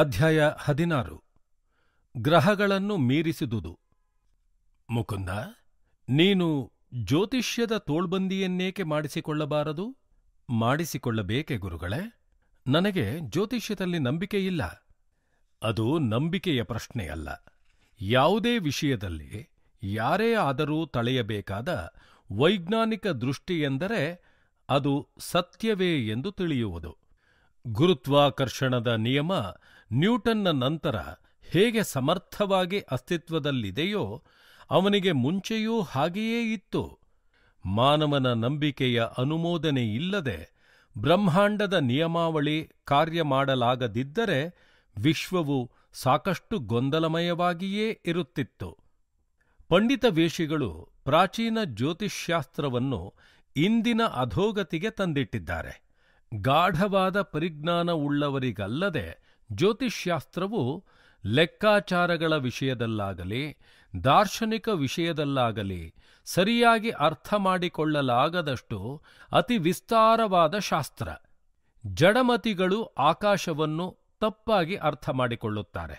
ಅಧ್ಯಾಯ ಹದಿನಾರು ಗ್ರಹಗಳನ್ನು ಮೀರಿಸಿದುದು ಮುಕುಂದ ನೀನು ಜ್ಯೋತಿಷ್ಯದ ತೋಳ್ಬಂದಿಯನ್ನೇಕೆ ಮಾಡಿಸಿಕೊಳ್ಳಬಾರದು ಮಾಡಿಸಿಕೊಳ್ಳಬೇಕೆ ಗುರುಗಳೇ ನನಗೆ ಜ್ಯೋತಿಷ್ಯದಲ್ಲಿ ನಂಬಿಕೆಯಿಲ್ಲ ಅದು ನಂಬಿಕೆಯ ಪ್ರಶ್ನೆಯಲ್ಲ ಯಾವುದೇ ವಿಷಯದಲ್ಲಿ ಯಾರೇ ಆದರೂ ತಳೆಯಬೇಕಾದ ವೈಜ್ಞಾನಿಕ ದೃಷ್ಟಿಯೆಂದರೆ ಅದು ಸತ್ಯವೇ ಎಂದು ತಿಳಿಯುವುದು ಗುರುತ್ವಾಕರ್ಷಣದ ನಿಯಮ ನ್ಯೂಟನ್ನ ನಂತರ ಹೇಗೆ ಸಮರ್ಥವಾಗಿ ಅಸ್ತಿತ್ವದಲ್ಲಿದೆಯೋ ಅವನಿಗೆ ಮುಂಚೆಯೂ ಹಾಗೆಯೇ ಇತ್ತು ಮಾನವನ ನಂಬಿಕೆಯ ಅನುಮೋದನೆ ಇಲ್ಲದೆ ಬ್ರಹ್ಮಾಂಡದ ನಿಯಮಾವಳಿ ಕಾರ್ಯ ಮಾಡಲಾಗದಿದ್ದರೆ ವಿಶ್ವವು ಸಾಕಷ್ಟು ಗೊಂದಲಮಯವಾಗಿಯೇ ಇರುತ್ತಿತ್ತು ಪಂಡಿತ ವೇಷಿಗಳು ಪ್ರಾಚೀನ ಜ್ಯೋತಿಷ್ಶಾಸ್ತ್ರವನ್ನು ಇಂದಿನ ಅಧೋಗತಿಗೆ ತಂದಿಟ್ಟಿದ್ದಾರೆ ಗಾಢವಾದ ಪರಿಜ್ಞಾನವುಳ್ಳವರಿಗಲ್ಲದೆ ಜ್ಯೋತಿಷ್ಶಾಸ್ತ್ರವು ಲೆಕ್ಕಾಚಾರಗಳ ವಿಷಯದಲ್ಲಾಗಲಿ ದಾರ್ಶನಿಕ ವಿಷಯದಲ್ಲಾಗಲಿ ಸರಿಯಾಗಿ ಅರ್ಥ ಮಾಡಿಕೊಳ್ಳಲಾಗದಷ್ಟು ಅತಿ ವಿಸ್ತಾರವಾದ ಶಾಸ್ತ್ರ ಜಡಮತಿಗಳು ಆಕಾಶವನ್ನು ತಪ್ಪಾಗಿ ಅರ್ಥ ಮಾಡಿಕೊಳ್ಳುತ್ತಾರೆ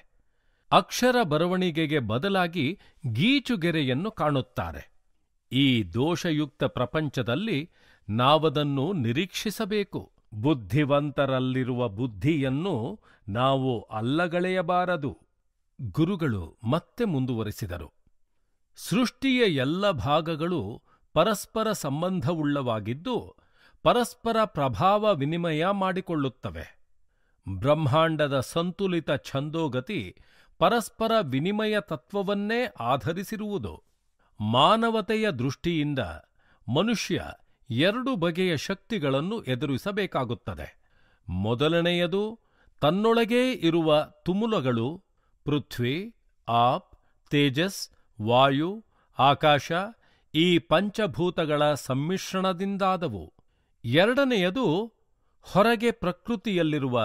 ಅಕ್ಷರ ಬರವಣಿಗೆಗೆ ಬದಲಾಗಿ ಗೀಚುಗೆರೆಯನ್ನು ಕಾಣುತ್ತಾರೆ ಈ ದೋಷಯುಕ್ತ ಪ್ರಪಂಚದಲ್ಲಿ ನಾವದನ್ನು ನಿರೀಕ್ಷಿಸಬೇಕು ಬುದ್ಧಿವಂತರಲ್ಲಿರುವ ಬುದ್ಧಿಯನ್ನು ನಾವು ಅಲ್ಲಗಳೆಯಬಾರದು ಗುರುಗಳು ಮತ್ತೆ ಮುಂದುವರಿಸಿದರು ಸೃಷ್ಟಿಯ ಎಲ್ಲ ಭಾಗಗಳು ಪರಸ್ಪರ ಸಂಬಂಧವುಳ್ಳವಾಗಿದ್ದು ಪರಸ್ಪರ ಪ್ರಭಾವ ವಿನಿಮಯ ಮಾಡಿಕೊಳ್ಳುತ್ತವೆ ಬ್ರಹ್ಮಾಂಡದ ಸಂತುಲಿತ ಛಂದೋಗತಿ ಪರಸ್ಪರ ವಿನಿಮಯ ತತ್ವವನ್ನೇ ಆಧರಿಸಿರುವುದು ಮಾನವತೆಯ ದೃಷ್ಟಿಯಿಂದ ಮನುಷ್ಯ ಎರಡು ಬಗೆಯ ಶಕ್ತಿಗಳನ್ನು ಎದುರಿಸಬೇಕಾಗುತ್ತದೆ ಮೊದಲನೆಯದು ತನ್ನೊಳಗೇ ಇರುವ ತುಮುಲಗಳು ಪೃಥ್ವಿ ಆಪ್ ತೇಜಸ್ ವಾಯು ಆಕಾಶ ಈ ಪಂಚಭೂತಗಳ ಸಮ್ಮಿಶ್ರಣದಿಂದಾದವು ಎರಡನೆಯದು ಹೊರಗೆ ಪ್ರಕೃತಿಯಲ್ಲಿರುವ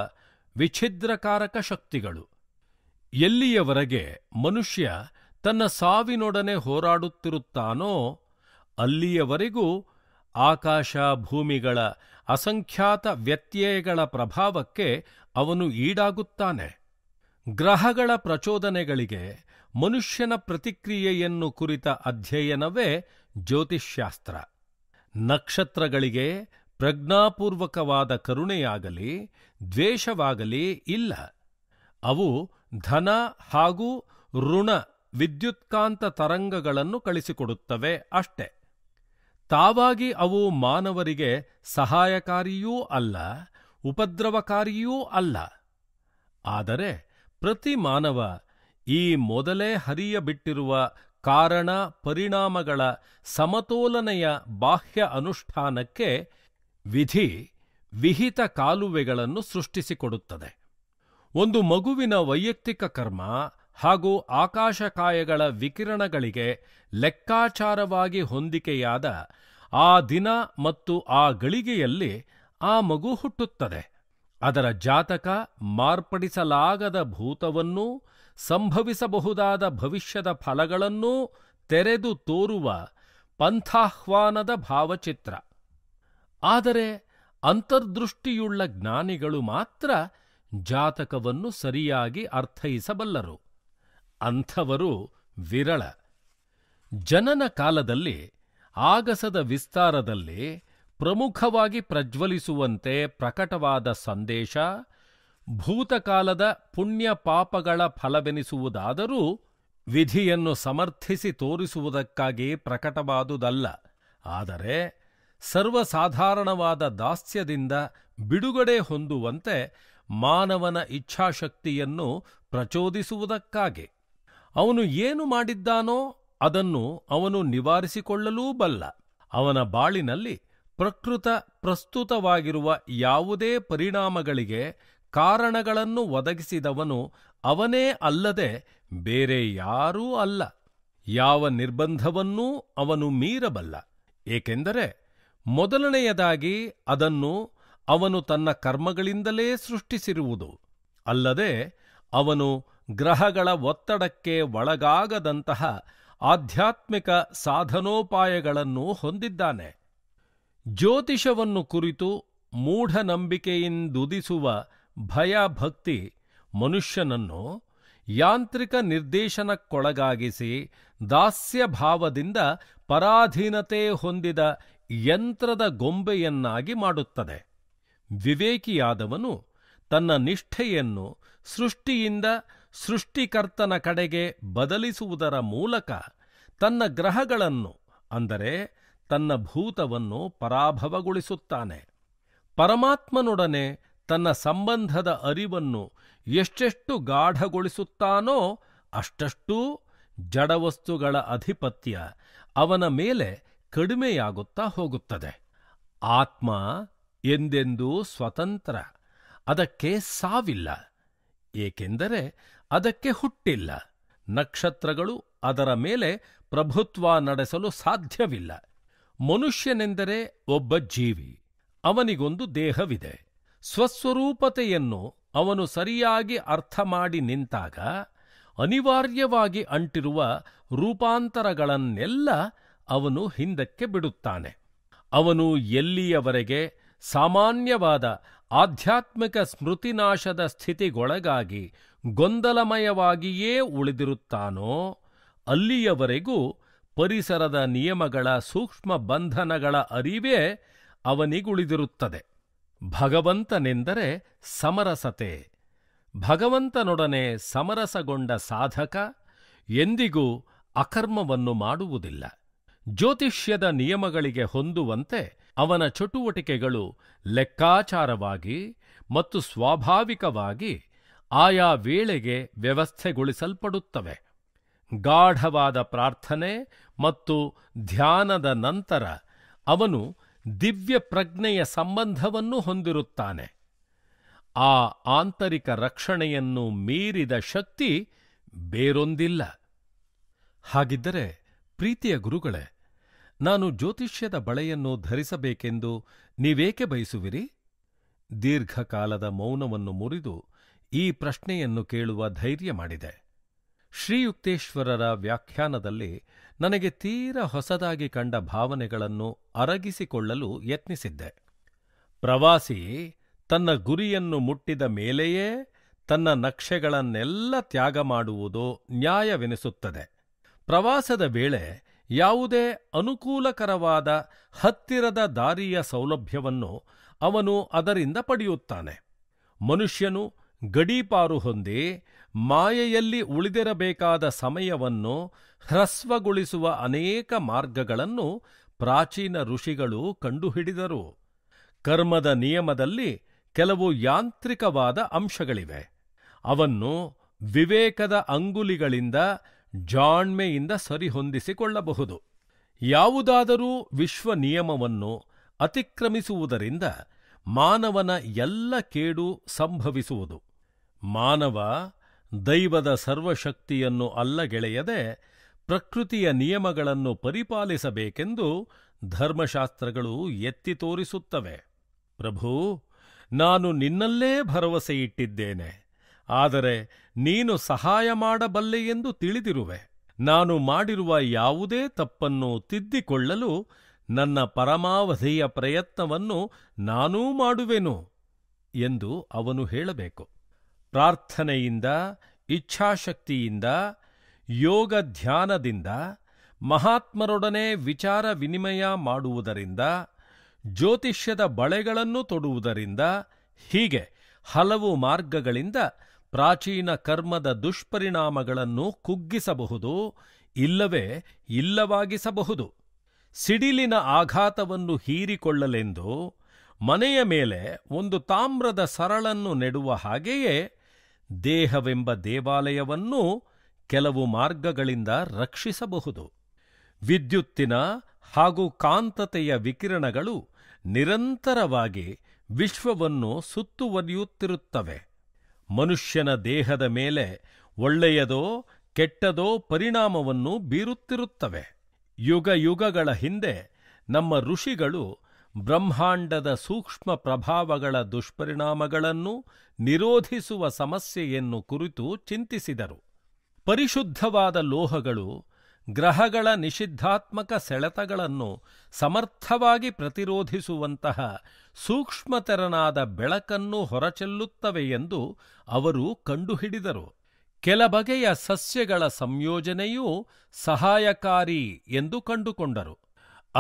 ವಿಛಿದ್ರಕಾರಕ ಶಕ್ತಿಗಳು ಎಲ್ಲಿಯವರೆಗೆ ಮನುಷ್ಯ ತನ್ನ ಸಾವಿನೊಡನೆ ಹೋರಾಡುತ್ತಿರುತ್ತಾನೋ ಅಲ್ಲಿಯವರೆಗೂ ಆಕಾಶ ಭೂಮಿಗಳ ಅಸಂಖ್ಯಾತ ವ್ಯತ್ಯಯಗಳ ಪ್ರಭಾವಕ್ಕೆ ಅವನು ಈಡಾಗುತ್ತಾನೆ ಗ್ರಹಗಳ ಪ್ರಚೋದನೆಗಳಿಗೆ ಮನುಷ್ಯನ ಪ್ರತಿಕ್ರಿಯೆಯನ್ನು ಕುರಿತ ಅಧ್ಯಯನವೇ ಜ್ಯೋತಿಷ್ಶಾಸ್ತ್ರ ನಕ್ಷತ್ರಗಳಿಗೆ ಪ್ರಜ್ಞಾಪೂರ್ವಕವಾದ ಕರುಣೆಯಾಗಲಿ ದ್ವೇಷವಾಗಲಿ ಇಲ್ಲ ಅವು ಧನ ಹಾಗೂ ಋಣ ವಿದ್ಯುತ್ಕಾಂತ ತರಂಗಗಳನ್ನು ಕಳಿಸಿಕೊಡುತ್ತವೆ ಅಷ್ಟೆ ತಾವಾಗಿ ಅವು ಮಾನವರಿಗೆ ಸಹಾಯಕಾರಿಯೂ ಅಲ್ಲ ಉಪದ್ರವಕಾರಿಯೂ ಅಲ್ಲ ಆದರೆ ಪ್ರತಿ ಮಾನವ ಈ ಮೊದಲೇ ಹರಿಯ ಬಿಟ್ಟಿರುವ ಕಾರಣ ಪರಿಣಾಮಗಳ ಸಮತೋಲನೆಯ ಬಾಹ್ಯ ಅನುಷ್ಠಾನಕ್ಕೆ ವಿಧಿ ವಿಹಿತ ಕಾಲುವೆಗಳನ್ನು ಸೃಷ್ಟಿಸಿಕೊಡುತ್ತದೆ ಒಂದು ಮಗುವಿನ ವೈಯಕ್ತಿಕ ಕರ್ಮ ಹಾಗೂ ಆಕಾಶಕಾಯಗಳ ವಿಕಿರಣಗಳಿಗೆ ಲೆಕ್ಕಾಚಾರವಾಗಿ ಹೊಂದಿಕೆಯಾದ ಆ ದಿನ ಮತ್ತು ಆ ಗಳಿಗೆಯಲ್ಲಿ ಆ ಮಗು ಹುಟ್ಟುತ್ತದೆ ಅದರ ಜಾತಕ ಮಾರ್ಪಡಿಸಲಾಗದ ಭೂತವನ್ನೂ ಸಂಭವಿಸಬಹುದಾದ ಭವಿಷ್ಯದ ಫಲಗಳನ್ನೂ ತೆರೆದು ತೋರುವ ಪಂಥಾಹ್ವಾನದ ಭಾವಚಿತ್ರ ಆದರೆ ಅಂತರ್ದೃಷ್ಟಿಯುಳ್ಳ ಜ್ಞಾನಿಗಳು ಮಾತ್ರ ಜಾತಕವನ್ನು ಸರಿಯಾಗಿ ಅರ್ಥೈಸಬಲ್ಲರು ಅಂಥವರು ವಿರಳ ಜನನ ಕಾಲದಲ್ಲಿ ಆಗಸದ ವಿಸ್ತಾರದಲ್ಲಿ ಪ್ರಮುಖವಾಗಿ ಪ್ರಜ್ವಲಿಸುವಂತೆ ಪ್ರಕಟವಾದ ಸಂದೇಶ ಭೂತಕಾಲದ ಪುಣ್ಯ ಪಾಪಗಳ ಫಲವೆನಿಸುವುದಾದರೂ ವಿಧಿಯನ್ನು ಸಮರ್ಥಿಸಿ ತೋರಿಸುವುದಕ್ಕಾಗಿ ಪ್ರಕಟವಾದುದಲ್ಲ ಆದರೆ ಸರ್ವಸಾಧಾರಣವಾದ ದಾಸ್ಯದಿಂದ ಬಿಡುಗಡೆ ಹೊಂದುವಂತೆ ಮಾನವನ ಇಚ್ಛಾಶಕ್ತಿಯನ್ನು ಪ್ರಚೋದಿಸುವುದಕ್ಕಾಗಿ ಅವನು ಏನು ಮಾಡಿದ್ದಾನೋ ಅದನ್ನು ಅವನು ನಿವಾರಿಸಿಕೊಳ್ಳಲೂ ಬಲ್ಲ ಅವನ ಬಾಳಿನಲ್ಲಿ ಪ್ರಕೃತ ಪ್ರಸ್ತುತವಾಗಿರುವ ಯಾವುದೇ ಪರಿಣಾಮಗಳಿಗೆ ಕಾರಣಗಳನ್ನು ಒದಗಿಸಿದವನು ಅವನೇ ಅಲ್ಲದೆ ಬೇರೆ ಯಾರೂ ಅಲ್ಲ ಯಾವ ನಿರ್ಬಂಧವನ್ನೂ ಅವನು ಮೀರಬಲ್ಲ ಏಕೆಂದರೆ ಮೊದಲನೆಯದಾಗಿ ಅದನ್ನು ಅವನು ತನ್ನ ಕರ್ಮಗಳಿಂದಲೇ ಸೃಷ್ಟಿಸಿರುವುದು ಅಲ್ಲದೆ ಅವನು ಗ್ರಹಗಳ ಒತ್ತಡಕ್ಕೆ ಒಳಗಾಗದಂತಹ ಆಧ್ಯಾತ್ಮಿಕ ಸಾಧನೋಪಾಯಗಳನ್ನು ಹೊಂದಿದ್ದಾನೆ ಜ್ಯೋತಿಷವನ್ನು ಕುರಿತು ಮೂಢನಂಬಿಕೆಯಿಂದುದಿಸುವ ಭಯಭಕ್ತಿ ಮನುಷ್ಯನನ್ನು ಯಾಂತ್ರಿಕ ನಿರ್ದೇಶನಕ್ಕೊಳಗಾಗಿಸಿ ದಾಸ್ಯಭಾವದಿಂದ ಪರಾಧೀನತೆ ಹೊಂದಿದ ಯಂತ್ರದ ಗೊಂಬೆಯನ್ನಾಗಿ ಮಾಡುತ್ತದೆ ವಿವೇಕಿಯಾದವನು ತನ್ನ ನಿಷ್ಠೆಯನ್ನು ಸೃಷ್ಟಿಯಿಂದ ಸೃಷ್ಟಿಕರ್ತನ ಕಡೆಗೆ ಬದಲಿಸುವುದರ ಮೂಲಕ ತನ್ನ ಗ್ರಹಗಳನ್ನು ಅಂದರೆ ತನ್ನ ಭೂತವನ್ನು ಪರಾಭವಗೊಳಿಸುತ್ತಾನೆ ಪರಮಾತ್ಮನೊಡನೆ ತನ್ನ ಸಂಬಂಧದ ಅರಿವನ್ನು ಎಷ್ಟೆಷ್ಟು ಗಾಢಗೊಳಿಸುತ್ತಾನೋ ಅಷ್ಟಷ್ಟೂ ಜಡವಸ್ತುಗಳ ಅಧಿಪತ್ಯ ಅವನ ಮೇಲೆ ಕಡಿಮೆಯಾಗುತ್ತಾ ಹೋಗುತ್ತದೆ ಆತ್ಮ ಎಂದೆಂದೂ ಸ್ವತಂತ್ರ ಅದಕ್ಕೆ ಸಾವಿಲ್ಲ ಏಕೆಂದರೆ ಅದಕ್ಕೆ ಹುಟ್ಟಿಲ್ಲ ನಕ್ಷತ್ರಗಳು ಅದರ ಮೇಲೆ ಪ್ರಭುತ್ವ ನಡೆಸಲು ಸಾಧ್ಯವಿಲ್ಲ ಮನುಷ್ಯನೆಂದರೆ ಒಬ್ಬ ಜೀವಿ ಅವನಿಗೊಂದು ದೇಹವಿದೆ ಸ್ವಸ್ವರೂಪತೆಯನ್ನು ಅವನು ಸರಿಯಾಗಿ ಅರ್ಥ ಮಾಡಿ ನಿಂತಾಗ ಅನಿವಾರ್ಯವಾಗಿ ಅಂಟಿರುವ ರೂಪಾಂತರಗಳನ್ನೆಲ್ಲ ಅವನು ಹಿಂದಕ್ಕೆ ಬಿಡುತ್ತಾನೆ ಅವನು ಎಲ್ಲಿಯವರೆಗೆ ಸಾಮಾನ್ಯವಾದ ಆಧ್ಯಾತ್ಮಿಕ ಸ್ಮೃತಿನಾಶದ ಸ್ಥಿತಿಗೊಳಗಾಗಿ ಗೊಂದಲಮಯವಾಗಿಯೇ ಉಳಿದಿರುತ್ತಾನೋ ಅಲ್ಲಿಯವರೆಗೂ ಪರಿಸರದ ನಿಯಮಗಳ ಸೂಕ್ಷ್ಮ ಬಂಧನಗಳ ಅರಿವೇ ಅವನಿಗುಳಿದಿರುತ್ತದೆ ಭಗವಂತನೆಂದರೆ ಸಮರಸತೆ ಭಗವಂತನೊಡನೆ ಸಮರಸಗೊಂಡ ಸಾಧಕ ಎಂದಿಗೂ ಅಕರ್ಮವನ್ನು ಮಾಡುವುದಿಲ್ಲ ಜ್ಯೋತಿಷ್ಯದ ನಿಯಮಗಳಿಗೆ ಹೊಂದುವಂತೆ ಅವನ ಚಟುವಟಿಕೆಗಳು ಲೆಕ್ಕಾಚಾರವಾಗಿ ಮತ್ತು ಸ್ವಾಭಾವಿಕವಾಗಿ ಆಯಾ ವೇಳೆಗೆ ವ್ಯವಸ್ಥೆಗೊಳಿಸಲ್ಪಡುತ್ತವೆ ಗಾಢವಾದ ಪ್ರಾರ್ಥನೆ ಮತ್ತು ಧ್ಯಾನದ ನಂತರ ಅವನು ದಿವ್ಯ ಪ್ರಜ್ಞೆಯ ಸಂಬಂಧವನ್ನು ಹೊಂದಿರುತ್ತಾನೆ ಆ ಆಂತರಿಕ ರಕ್ಷಣೆಯನ್ನು ಮೀರಿದ ಶಕ್ತಿ ಬೇರೊಂದಿಲ್ಲ ಹಾಗಿದ್ದರೆ ಪ್ರೀತಿಯ ಗುರುಗಳೇ ನಾನು ಜ್ಯೋತಿಷ್ಯದ ಬಳೆಯನ್ನು ಧರಿಸಬೇಕೆಂದು ನೀವೇಕೆ ಬಯಸುವಿರಿ ದೀರ್ಘಕಾಲದ ಮೌನವನ್ನು ಮುರಿದು ಈ ಪ್ರಶ್ನೆಯನ್ನು ಕೇಳುವ ಧೈರ್ಯ ಮಾಡಿದೆ ಶ್ರೀಯುಕ್ತೇಶ್ವರರ ವ್ಯಾಖ್ಯಾನದಲ್ಲಿ ನನಗೆ ತೀರ ಹೊಸದಾಗಿ ಕಂಡ ಭಾವನೆಗಳನ್ನು ಅರಗಿಸಿಕೊಳ್ಳಲು ಯತ್ನಿಸಿದ್ದೆ ಪ್ರವಾಸಿ ತನ್ನ ಗುರಿಯನ್ನು ಮುಟ್ಟಿದ ಮೇಲೆಯೇ ತನ್ನ ನಕ್ಷೆಗಳನ್ನೆಲ್ಲ ತ್ಯಾಗ ಮಾಡುವುದು ನ್ಯಾಯವೆನಿಸುತ್ತದೆ ಪ್ರವಾಸದ ವೇಳೆ ಯಾವುದೇ ಅನುಕೂಲಕರವಾದ ಹತ್ತಿರದ ದಾರಿಯ ಸೌಲಭ್ಯವನ್ನು ಅವನು ಅದರಿಂದ ಪಡೆಯುತ್ತಾನೆ ಮನುಷ್ಯನು ಗಡೀಪಾರು ಹೊಂದಿ ಮಾಯೆಯಲ್ಲಿ ಉಳಿದಿರಬೇಕಾದ ಸಮಯವನ್ನು ಹ್ರಸ್ವಗೊಳಿಸುವ ಅನೇಕ ಮಾರ್ಗಗಳನ್ನು ಪ್ರಾಚೀನ ಋಷಿಗಳು ಕಂಡುಹಿಡಿದರು ಕರ್ಮದ ನಿಯಮದಲ್ಲಿ ಕೆಲವು ಯಾಂತ್ರಿಕವಾದ ಅಂಶಗಳಿವೆ ಅವನ್ನು ವಿವೇಕದ ಅಂಗುಲಿಗಳಿಂದ ಜಾಣ್ಮೆಯಿಂದ ಸರಿಹೊಂದಿಸಿಕೊಳ್ಳಬಹುದು ಯಾವುದಾದರೂ ವಿಶ್ವ ನಿಯಮವನ್ನು ಅತಿಕ್ರಮಿಸುವುದರಿಂದ ಮಾನವನ ಎಲ್ಲ ಕೇಡು ಸಂಭವಿಸುವುದು ಮಾನವ ದೈವದ ಸರ್ವಶಕ್ತಿಯನ್ನು ಅಲ್ಲಗೆಳೆಯದೆ ಪ್ರಕೃತಿಯ ನಿಯಮಗಳನ್ನು ಪರಿಪಾಲಿಸಬೇಕೆಂದು ಧರ್ಮಶಾಸ್ತ್ರಗಳು ಎತ್ತಿ ತೋರಿಸುತ್ತವೆ ಪ್ರಭು ನಾನು ನಿನ್ನಲ್ಲೇ ಭರವಸೆಯಿಟ್ಟಿದ್ದೇನೆ ಆದರೆ ನೀನು ಸಹಾಯ ಮಾಡಬಲ್ಲೆ ಎಂದು ತಿಳಿದಿರುವೆ ನಾನು ಮಾಡಿರುವ ಯಾವುದೇ ತಪ್ಪನ್ನು ತಿದ್ದಿಕೊಳ್ಳಲು ನನ್ನ ಪರಮಾವಧಿಯ ಪ್ರಯತ್ನವನ್ನು ನಾನೂ ಮಾಡುವೆನು ಎಂದು ಅವನು ಹೇಳಬೇಕು ಪ್ರಾರ್ಥನೆಯಿಂದ ಇಚ್ಛಾಶಕ್ತಿಯಿಂದ ಯೋಗ ಧ್ಯಾನದಿಂದ ಮಹಾತ್ಮರೊಡನೆ ವಿಚಾರ ವಿನಿಮಯ ಮಾಡುವುದರಿಂದ ಜ್ಯೋತಿಷ್ಯದ ಬಳೆಗಳನ್ನು ತೊಡುವುದರಿಂದ ಹೀಗೆ ಹಲವು ಮಾರ್ಗಗಳಿಂದ ಪ್ರಾಚೀನ ಕರ್ಮದ ದುಷ್ಪರಿಣಾಮಗಳನ್ನು ಕುಗ್ಗಿಸಬಹುದು ಇಲ್ಲವೇ ಇಲ್ಲವಾಗಿಸಬಹುದು ಸಿಡಿಲಿನ ಆಘಾತವನ್ನು ಹೀರಿಕೊಳ್ಳಲೆಂದು ಮನೆಯ ಮೇಲೆ ಒಂದು ತಾಮ್ರದ ಸರಳನ್ನು ನೆಡುವ ಹಾಗೆಯೇ ದೇಹವೆಂಬ ದೇವಾಲಯವನ್ನೂ ಕೆಲವು ಮಾರ್ಗಗಳಿಂದ ರಕ್ಷಿಸಬಹುದು ವಿದ್ಯುತ್ತಿನ ಹಾಗೂ ಕಾಂತತೆಯ ವಿಕಿರಣಗಳು ನಿರಂತರವಾಗಿ ವಿಶ್ವವನ್ನು ಸುತ್ತುವರಿಯುತ್ತಿರುತ್ತವೆ ಮನುಷ್ಯನ ದೇಹದ ಮೇಲೆ ಒಳ್ಳೆಯದೋ ಕೆಟ್ಟದೋ ಪರಿಣಾಮವನ್ನು ಬೀರುತ್ತಿರುತ್ತವೆ ಯುಗ ಯುಗಗಳ ಹಿಂದೆ ನಮ್ಮ ಋಷಿಗಳು ಬ್ರಹ್ಮಾಂಡದ ಸೂಕ್ಷ್ಮ ಪ್ರಭಾವಗಳ ದುಷ್ಪರಿಣಾಮಗಳನ್ನು ನಿರೋಧಿಸುವ ಸಮಸ್ಯೆಯನ್ನು ಕುರಿತು ಚಿಂತಿಸಿದರು ಪರಿಶುದ್ಧವಾದ ಲೋಹಗಳು ಗ್ರಹಗಳ ನಿಷಿದ್ಧಾತ್ಮಕ ಸೆಳೆತಗಳನ್ನು ಸಮರ್ಥವಾಗಿ ಪ್ರತಿರೋಧಿಸುವಂತಹ ಸೂಕ್ಷ್ಮತೆರನಾದ ಬೆಳಕನ್ನು ಹೊರಚೆಲ್ಲುತ್ತವೆಯೆಂದು ಅವರು ಕಂಡುಹಿಡಿದರು ಕೆಲ ಬಗೆಯ ಸಸ್ಯಗಳ ಸಂಯೋಜನೆಯೂ ಸಹಾಯಕಾರಿ ಎಂದು ಕಂಡುಕೊಂಡರು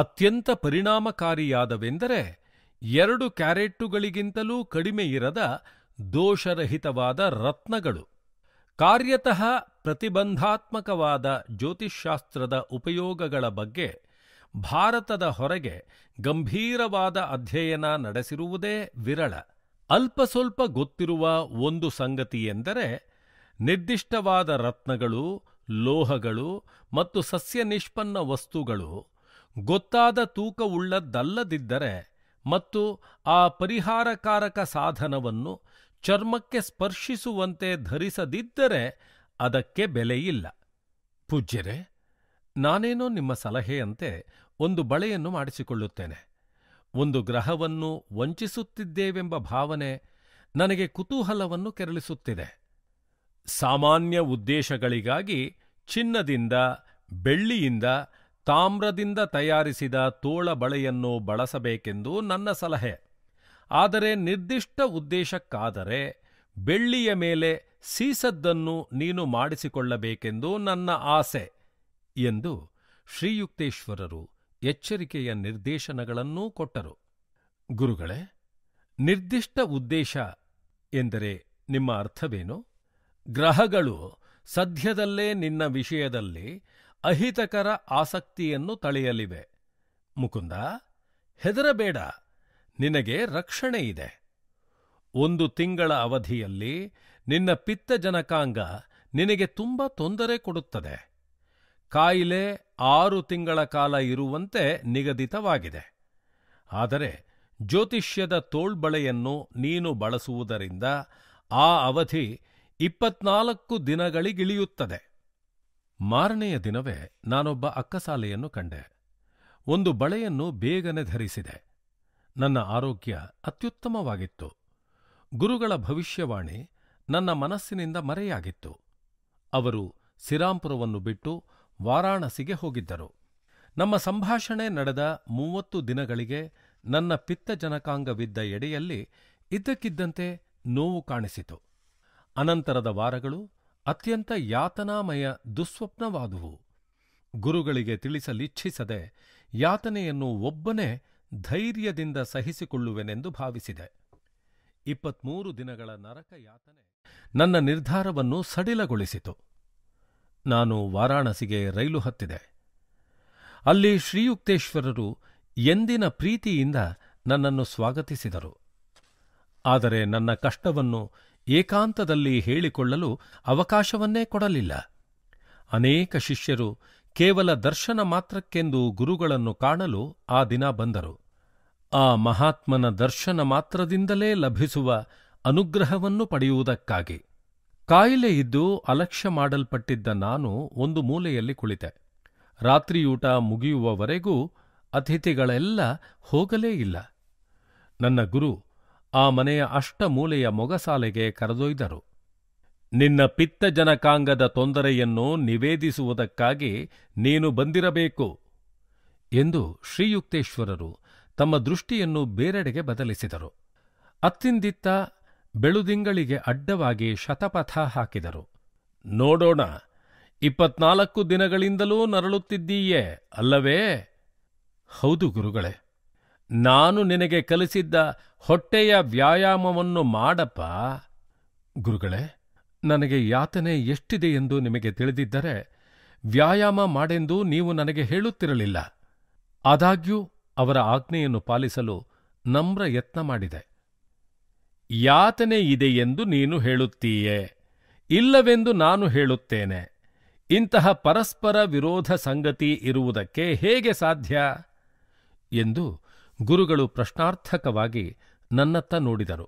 ಅತ್ಯಂತ ಪರಿಣಾಮಕಾರಿಯಾದವೆಂದರೆ ಎರಡು ಕ್ಯಾರೆಟ್ಟುಗಳಿಗಿಂತಲೂ ಕಡಿಮೆಯಿರದ ದೋಷರಹಿತವಾದ ರತ್ನಗಳು ಕಾರ್ಯತಃ ಪ್ರತಿಬಂಧಾತ್ಮಕವಾದ ಜ್ಯೋತಿಶಾಸ್ತ್ರದ ಉಪಯೋಗಗಳ ಬಗ್ಗೆ ಭಾರತದ ಹೊರಗೆ ಗಂಭೀರವಾದ ಅಧ್ಯಯನ ನಡೆಸಿರುವುದೇ ವಿರಳ ಅಲ್ಪ ಸ್ವಲ್ಪ ಗೊತ್ತಿರುವ ಒಂದು ಸಂಗತಿಯೆಂದರೆ ನಿರ್ದಿಷ್ಟವಾದ ರತ್ನಗಳು ಲೋಹಗಳು ಮತ್ತು ಸಸ್ಯನಿಷ್ಪನ್ನ ವಸ್ತುಗಳು ಗೊತ್ತಾದ ತೂಕವುಳ್ಳದ್ದಲ್ಲದಿದ್ದರೆ ಮತ್ತು ಆ ಪರಿಹಾರಕಾರಕ ಸಾಧನವನ್ನು ಚರ್ಮಕ್ಕೆ ಸ್ಪರ್ಶಿಸುವಂತೆ ಧರಿಸದಿದ್ದರೆ ಅದಕ್ಕೆ ಬೆಲೆಯಿಲ್ಲ ಪೂಜ್ಯರೇ ನಾನೇನೋ ನಿಮ್ಮ ಸಲಹೆಯಂತೆ ಒಂದು ಬಳೆಯನ್ನು ಮಾಡಿಸಿಕೊಳ್ಳುತ್ತೇನೆ ಒಂದು ಗ್ರಹವನ್ನು ವಂಚಿಸುತ್ತಿದ್ದೇವೆಂಬ ಭಾವನೆ ನನಗೆ ಕುತೂಹಲವನ್ನು ಕೆರಳಿಸುತ್ತಿದೆ ಸಾಮಾನ್ಯ ಉದ್ದೇಶಗಳಿಗಾಗಿ ಚಿನ್ನದಿಂದ ಬೆಳ್ಳಿಯಿಂದ ತಾಮ್ರದಿಂದ ತಯಾರಿಸಿದ ತೋಳ ಬಳೆಯನ್ನು ಬಳಸಬೇಕೆಂದು ನನ್ನ ಸಲಹೆ ಆದರೆ ನಿರ್ದಿಷ್ಟ ಉದ್ದೇಶಕ್ಕಾದರೆ ಬೆಳ್ಳಿಯ ಮೇಲೆ ಸೀಸದ್ದನ್ನು ನೀನು ಮಾಡಿಸಿಕೊಳ್ಳಬೇಕೆಂದು ನನ್ನ ಆಸೆ ಎಂದು ಶ್ರೀಯುಕ್ತೇಶ್ವರರು ಎಚ್ಚರಿಕೆಯ ನಿರ್ದೇಶನಗಳನ್ನೂ ಕೊಟ್ಟರು ಗುರುಗಳೇ ನಿರ್ದಿಷ್ಟ ಉದ್ದೇಶ ಎಂದರೆ ನಿಮ್ಮ ಅರ್ಥವೇನು ಗ್ರಹಗಳು ಸದ್ಯದಲ್ಲೇ ನಿನ್ನ ವಿಷಯದಲ್ಲಿ ಅಹಿತಕರ ಆಸಕ್ತಿಯನ್ನು ತಳೆಯಲಿವೆ ಮುಕುಂದ ಹೆದರಬೇಡ ನಿನಗೆ ರಕ್ಷಣೆ ಇದೆ ಒಂದು ತಿಂಗಳ ಅವಧಿಯಲ್ಲಿ ನಿನ್ನ ಪಿತ್ತಜನಕಾಂಗ ನಿನಗೆ ತುಂಬ ತೊಂದರೆ ಕೊಡುತ್ತದೆ ಕಾಯಿಲೆ ಆರು ತಿಂಗಳ ಕಾಲ ಇರುವಂತೆ ನಿಗದಿತವಾಗಿದೆ ಆದರೆ ಜ್ಯೋತಿಷ್ಯದ ತೋಳ್ಬಳೆಯನ್ನು ನೀನು ಬಳಸುವುದರಿಂದ ಆ ಅವಧಿ ಇಪ್ಪತ್ನಾಲ್ಕು ದಿನಗಳಿಗಿಳಿಯುತ್ತದೆ ಮಾರನೆಯ ದಿನವೇ ನಾನೊಬ್ಬ ಅಕ್ಕಸಾಲೆಯನ್ನು ಕಂಡೆ ಒಂದು ಬಳೆಯನ್ನು ಬೇಗನೆ ಧರಿಸಿದೆ ನನ್ನ ಆರೋಗ್ಯ ಅತ್ಯುತ್ತಮವಾಗಿತ್ತು ಗುರುಗಳ ಭವಿಷ್ಯವಾಣಿ ನನ್ನ ಮನಸ್ಸಿನಿಂದ ಮರೆಯಾಗಿತ್ತು ಅವರು ಸಿರಾಂಪುರವನ್ನು ಬಿಟ್ಟು ವಾರಾಣಸಿಗೆ ಹೋಗಿದ್ದರು ನಮ್ಮ ಸಂಭಾಷಣೆ ನಡೆದ ಮೂವತ್ತು ದಿನಗಳಿಗೆ ನನ್ನ ಪಿತ್ತಜನಕಾಂಗವಿದ್ದ ಎಡೆಯಲ್ಲಿ ಇದ್ದಕ್ಕಿದ್ದಂತೆ ನೋವು ಕಾಣಿಸಿತು ಅನಂತರದ ವಾರಗಳು ಅತ್ಯಂತ ಯಾತನಾಮಯ ದುಸ್ವಪ್ನವಾದುವು ಗುರುಗಳಿಗೆ ತಿಳಿಸಲಿಚ್ಛಿಸದೆ ಯಾತನೆಯನ್ನು ಒಬ್ಬನೇ ಧೈರ್ಯದಿಂದ ಸಹಿಸಿಕೊಳ್ಳುವೆನೆಂದು ಭಾವಿಸಿದೆ ಇಪ್ಪತ್ಮೂರು ದಿನಗಳ ನರಕ ಯಾತನೆ ನನ್ನ ನಿರ್ಧಾರವನ್ನು ಸಡಿಲಗೊಳಿಸಿತು ನಾನು ವಾರಾಣಸಿಗೆ ರೈಲು ಹತ್ತಿದೆ ಅಲ್ಲಿ ಶ್ರೀಯುಕ್ತೇಶ್ವರರು ಎಂದಿನ ಪ್ರೀತಿಯಿಂದ ನನ್ನನ್ನು ಸ್ವಾಗತಿಸಿದರು ಆದರೆ ನನ್ನ ಕಷ್ಟವನ್ನು ಏಕಾಂತದಲ್ಲಿ ಹೇಳಿಕೊಳ್ಳಲು ಅವಕಾಶವನ್ನೇ ಕೊಡಲಿಲ್ಲ ಅನೇಕ ಶಿಷ್ಯರು ಕೇವಲ ದರ್ಶನ ಮಾತ್ರಕ್ಕೆಂದು ಗುರುಗಳನ್ನು ಕಾಣಲು ಆ ದಿನ ಬಂದರು ಆ ಮಹಾತ್ಮನ ದರ್ಶನ ಮಾತ್ರದಿಂದಲೇ ಲಭಿಸುವ ಅನುಗ್ರಹವನ್ನು ಪಡೆಯುವುದಕ್ಕಾಗಿ ಕಾಯಿಲೆ ಇದ್ದು ಅಲಕ್ಷ್ಯ ಮಾಡಲ್ಪಟ್ಟಿದ್ದ ನಾನು ಒಂದು ಮೂಲೆಯಲ್ಲಿ ಕುಳಿತೆ ರಾತ್ರಿಯೂಟ ಮುಗಿಯುವವರೆಗೂ ಅತಿಥಿಗಳೆಲ್ಲ ಹೋಗಲೇ ಇಲ್ಲ ನನ್ನ ಗುರು ಆ ಮನೆಯ ಅಷ್ಟಮೂಲೆಯ ಮೊಗಸಾಲೆಗೆ ಕರೆದೊಯ್ದರು ನಿನ್ನ ಪಿತ್ತಜನಕಾಂಗದ ತೊಂದರೆಯನ್ನು ನಿವೇದಿಸುವುದಕ್ಕಾಗಿ ನೀನು ಬಂದಿರಬೇಕು ಎಂದು ಶ್ರೀಯುಕ್ತೇಶ್ವರರು ತಮ್ಮ ದೃಷ್ಟಿಯನ್ನು ಬೇರೆಡೆಗೆ ಬದಲಿಸಿದರು ಅತ್ತಿಂದಿತ್ತ ಬೆಳುದಿಂಗಳಿಗೆ ಅಡ್ಡವಾಗಿ ಶತಪಥ ಹಾಕಿದರು ನೋಡೋಣ ಇಪ್ಪತ್ನಾಲ್ಕು ದಿನಗಳಿಂದಲೂ ನರಳುತ್ತಿದ್ದೀಯೇ ಅಲ್ಲವೇ ಹೌದು ಗುರುಗಳೇ ನಾನು ನಿನಗೆ ಕಲಿಸಿದ್ದ ಹೊಟ್ಟೆಯ ವ್ಯಾಯಾಮವನ್ನು ಮಾಡಪ್ಪ ಗುರುಗಳೇ ನನಗೆ ಯಾತನೆ ಎಷ್ಟಿದೆ ಎಂದು ನಿಮಗೆ ತಿಳಿದಿದ್ದರೆ ವ್ಯಾಯಾಮ ಮಾಡೆಂದು ನೀವು ನನಗೆ ಹೇಳುತ್ತಿರಲಿಲ್ಲ ಆದಾಗ್ಯೂ ಅವರ ಆಜ್ಞೆಯನ್ನು ಪಾಲಿಸಲು ನಮ್ರ ಯತ್ನ ಮಾಡಿದೆ ಯಾತನೆ ಎಂದು ನೀನು ಹೇಳುತ್ತೀಯೇ ಇಲ್ಲವೆಂದು ನಾನು ಹೇಳುತ್ತೇನೆ ಇಂತಹ ಪರಸ್ಪರ ವಿರೋಧ ಸಂಗತಿ ಇರುವುದಕ್ಕೆ ಹೇಗೆ ಸಾಧ್ಯ ಎಂದು ಗುರುಗಳು ಪ್ರಶ್ನಾರ್ಥಕವಾಗಿ ನನ್ನತ್ತ ನೋಡಿದರು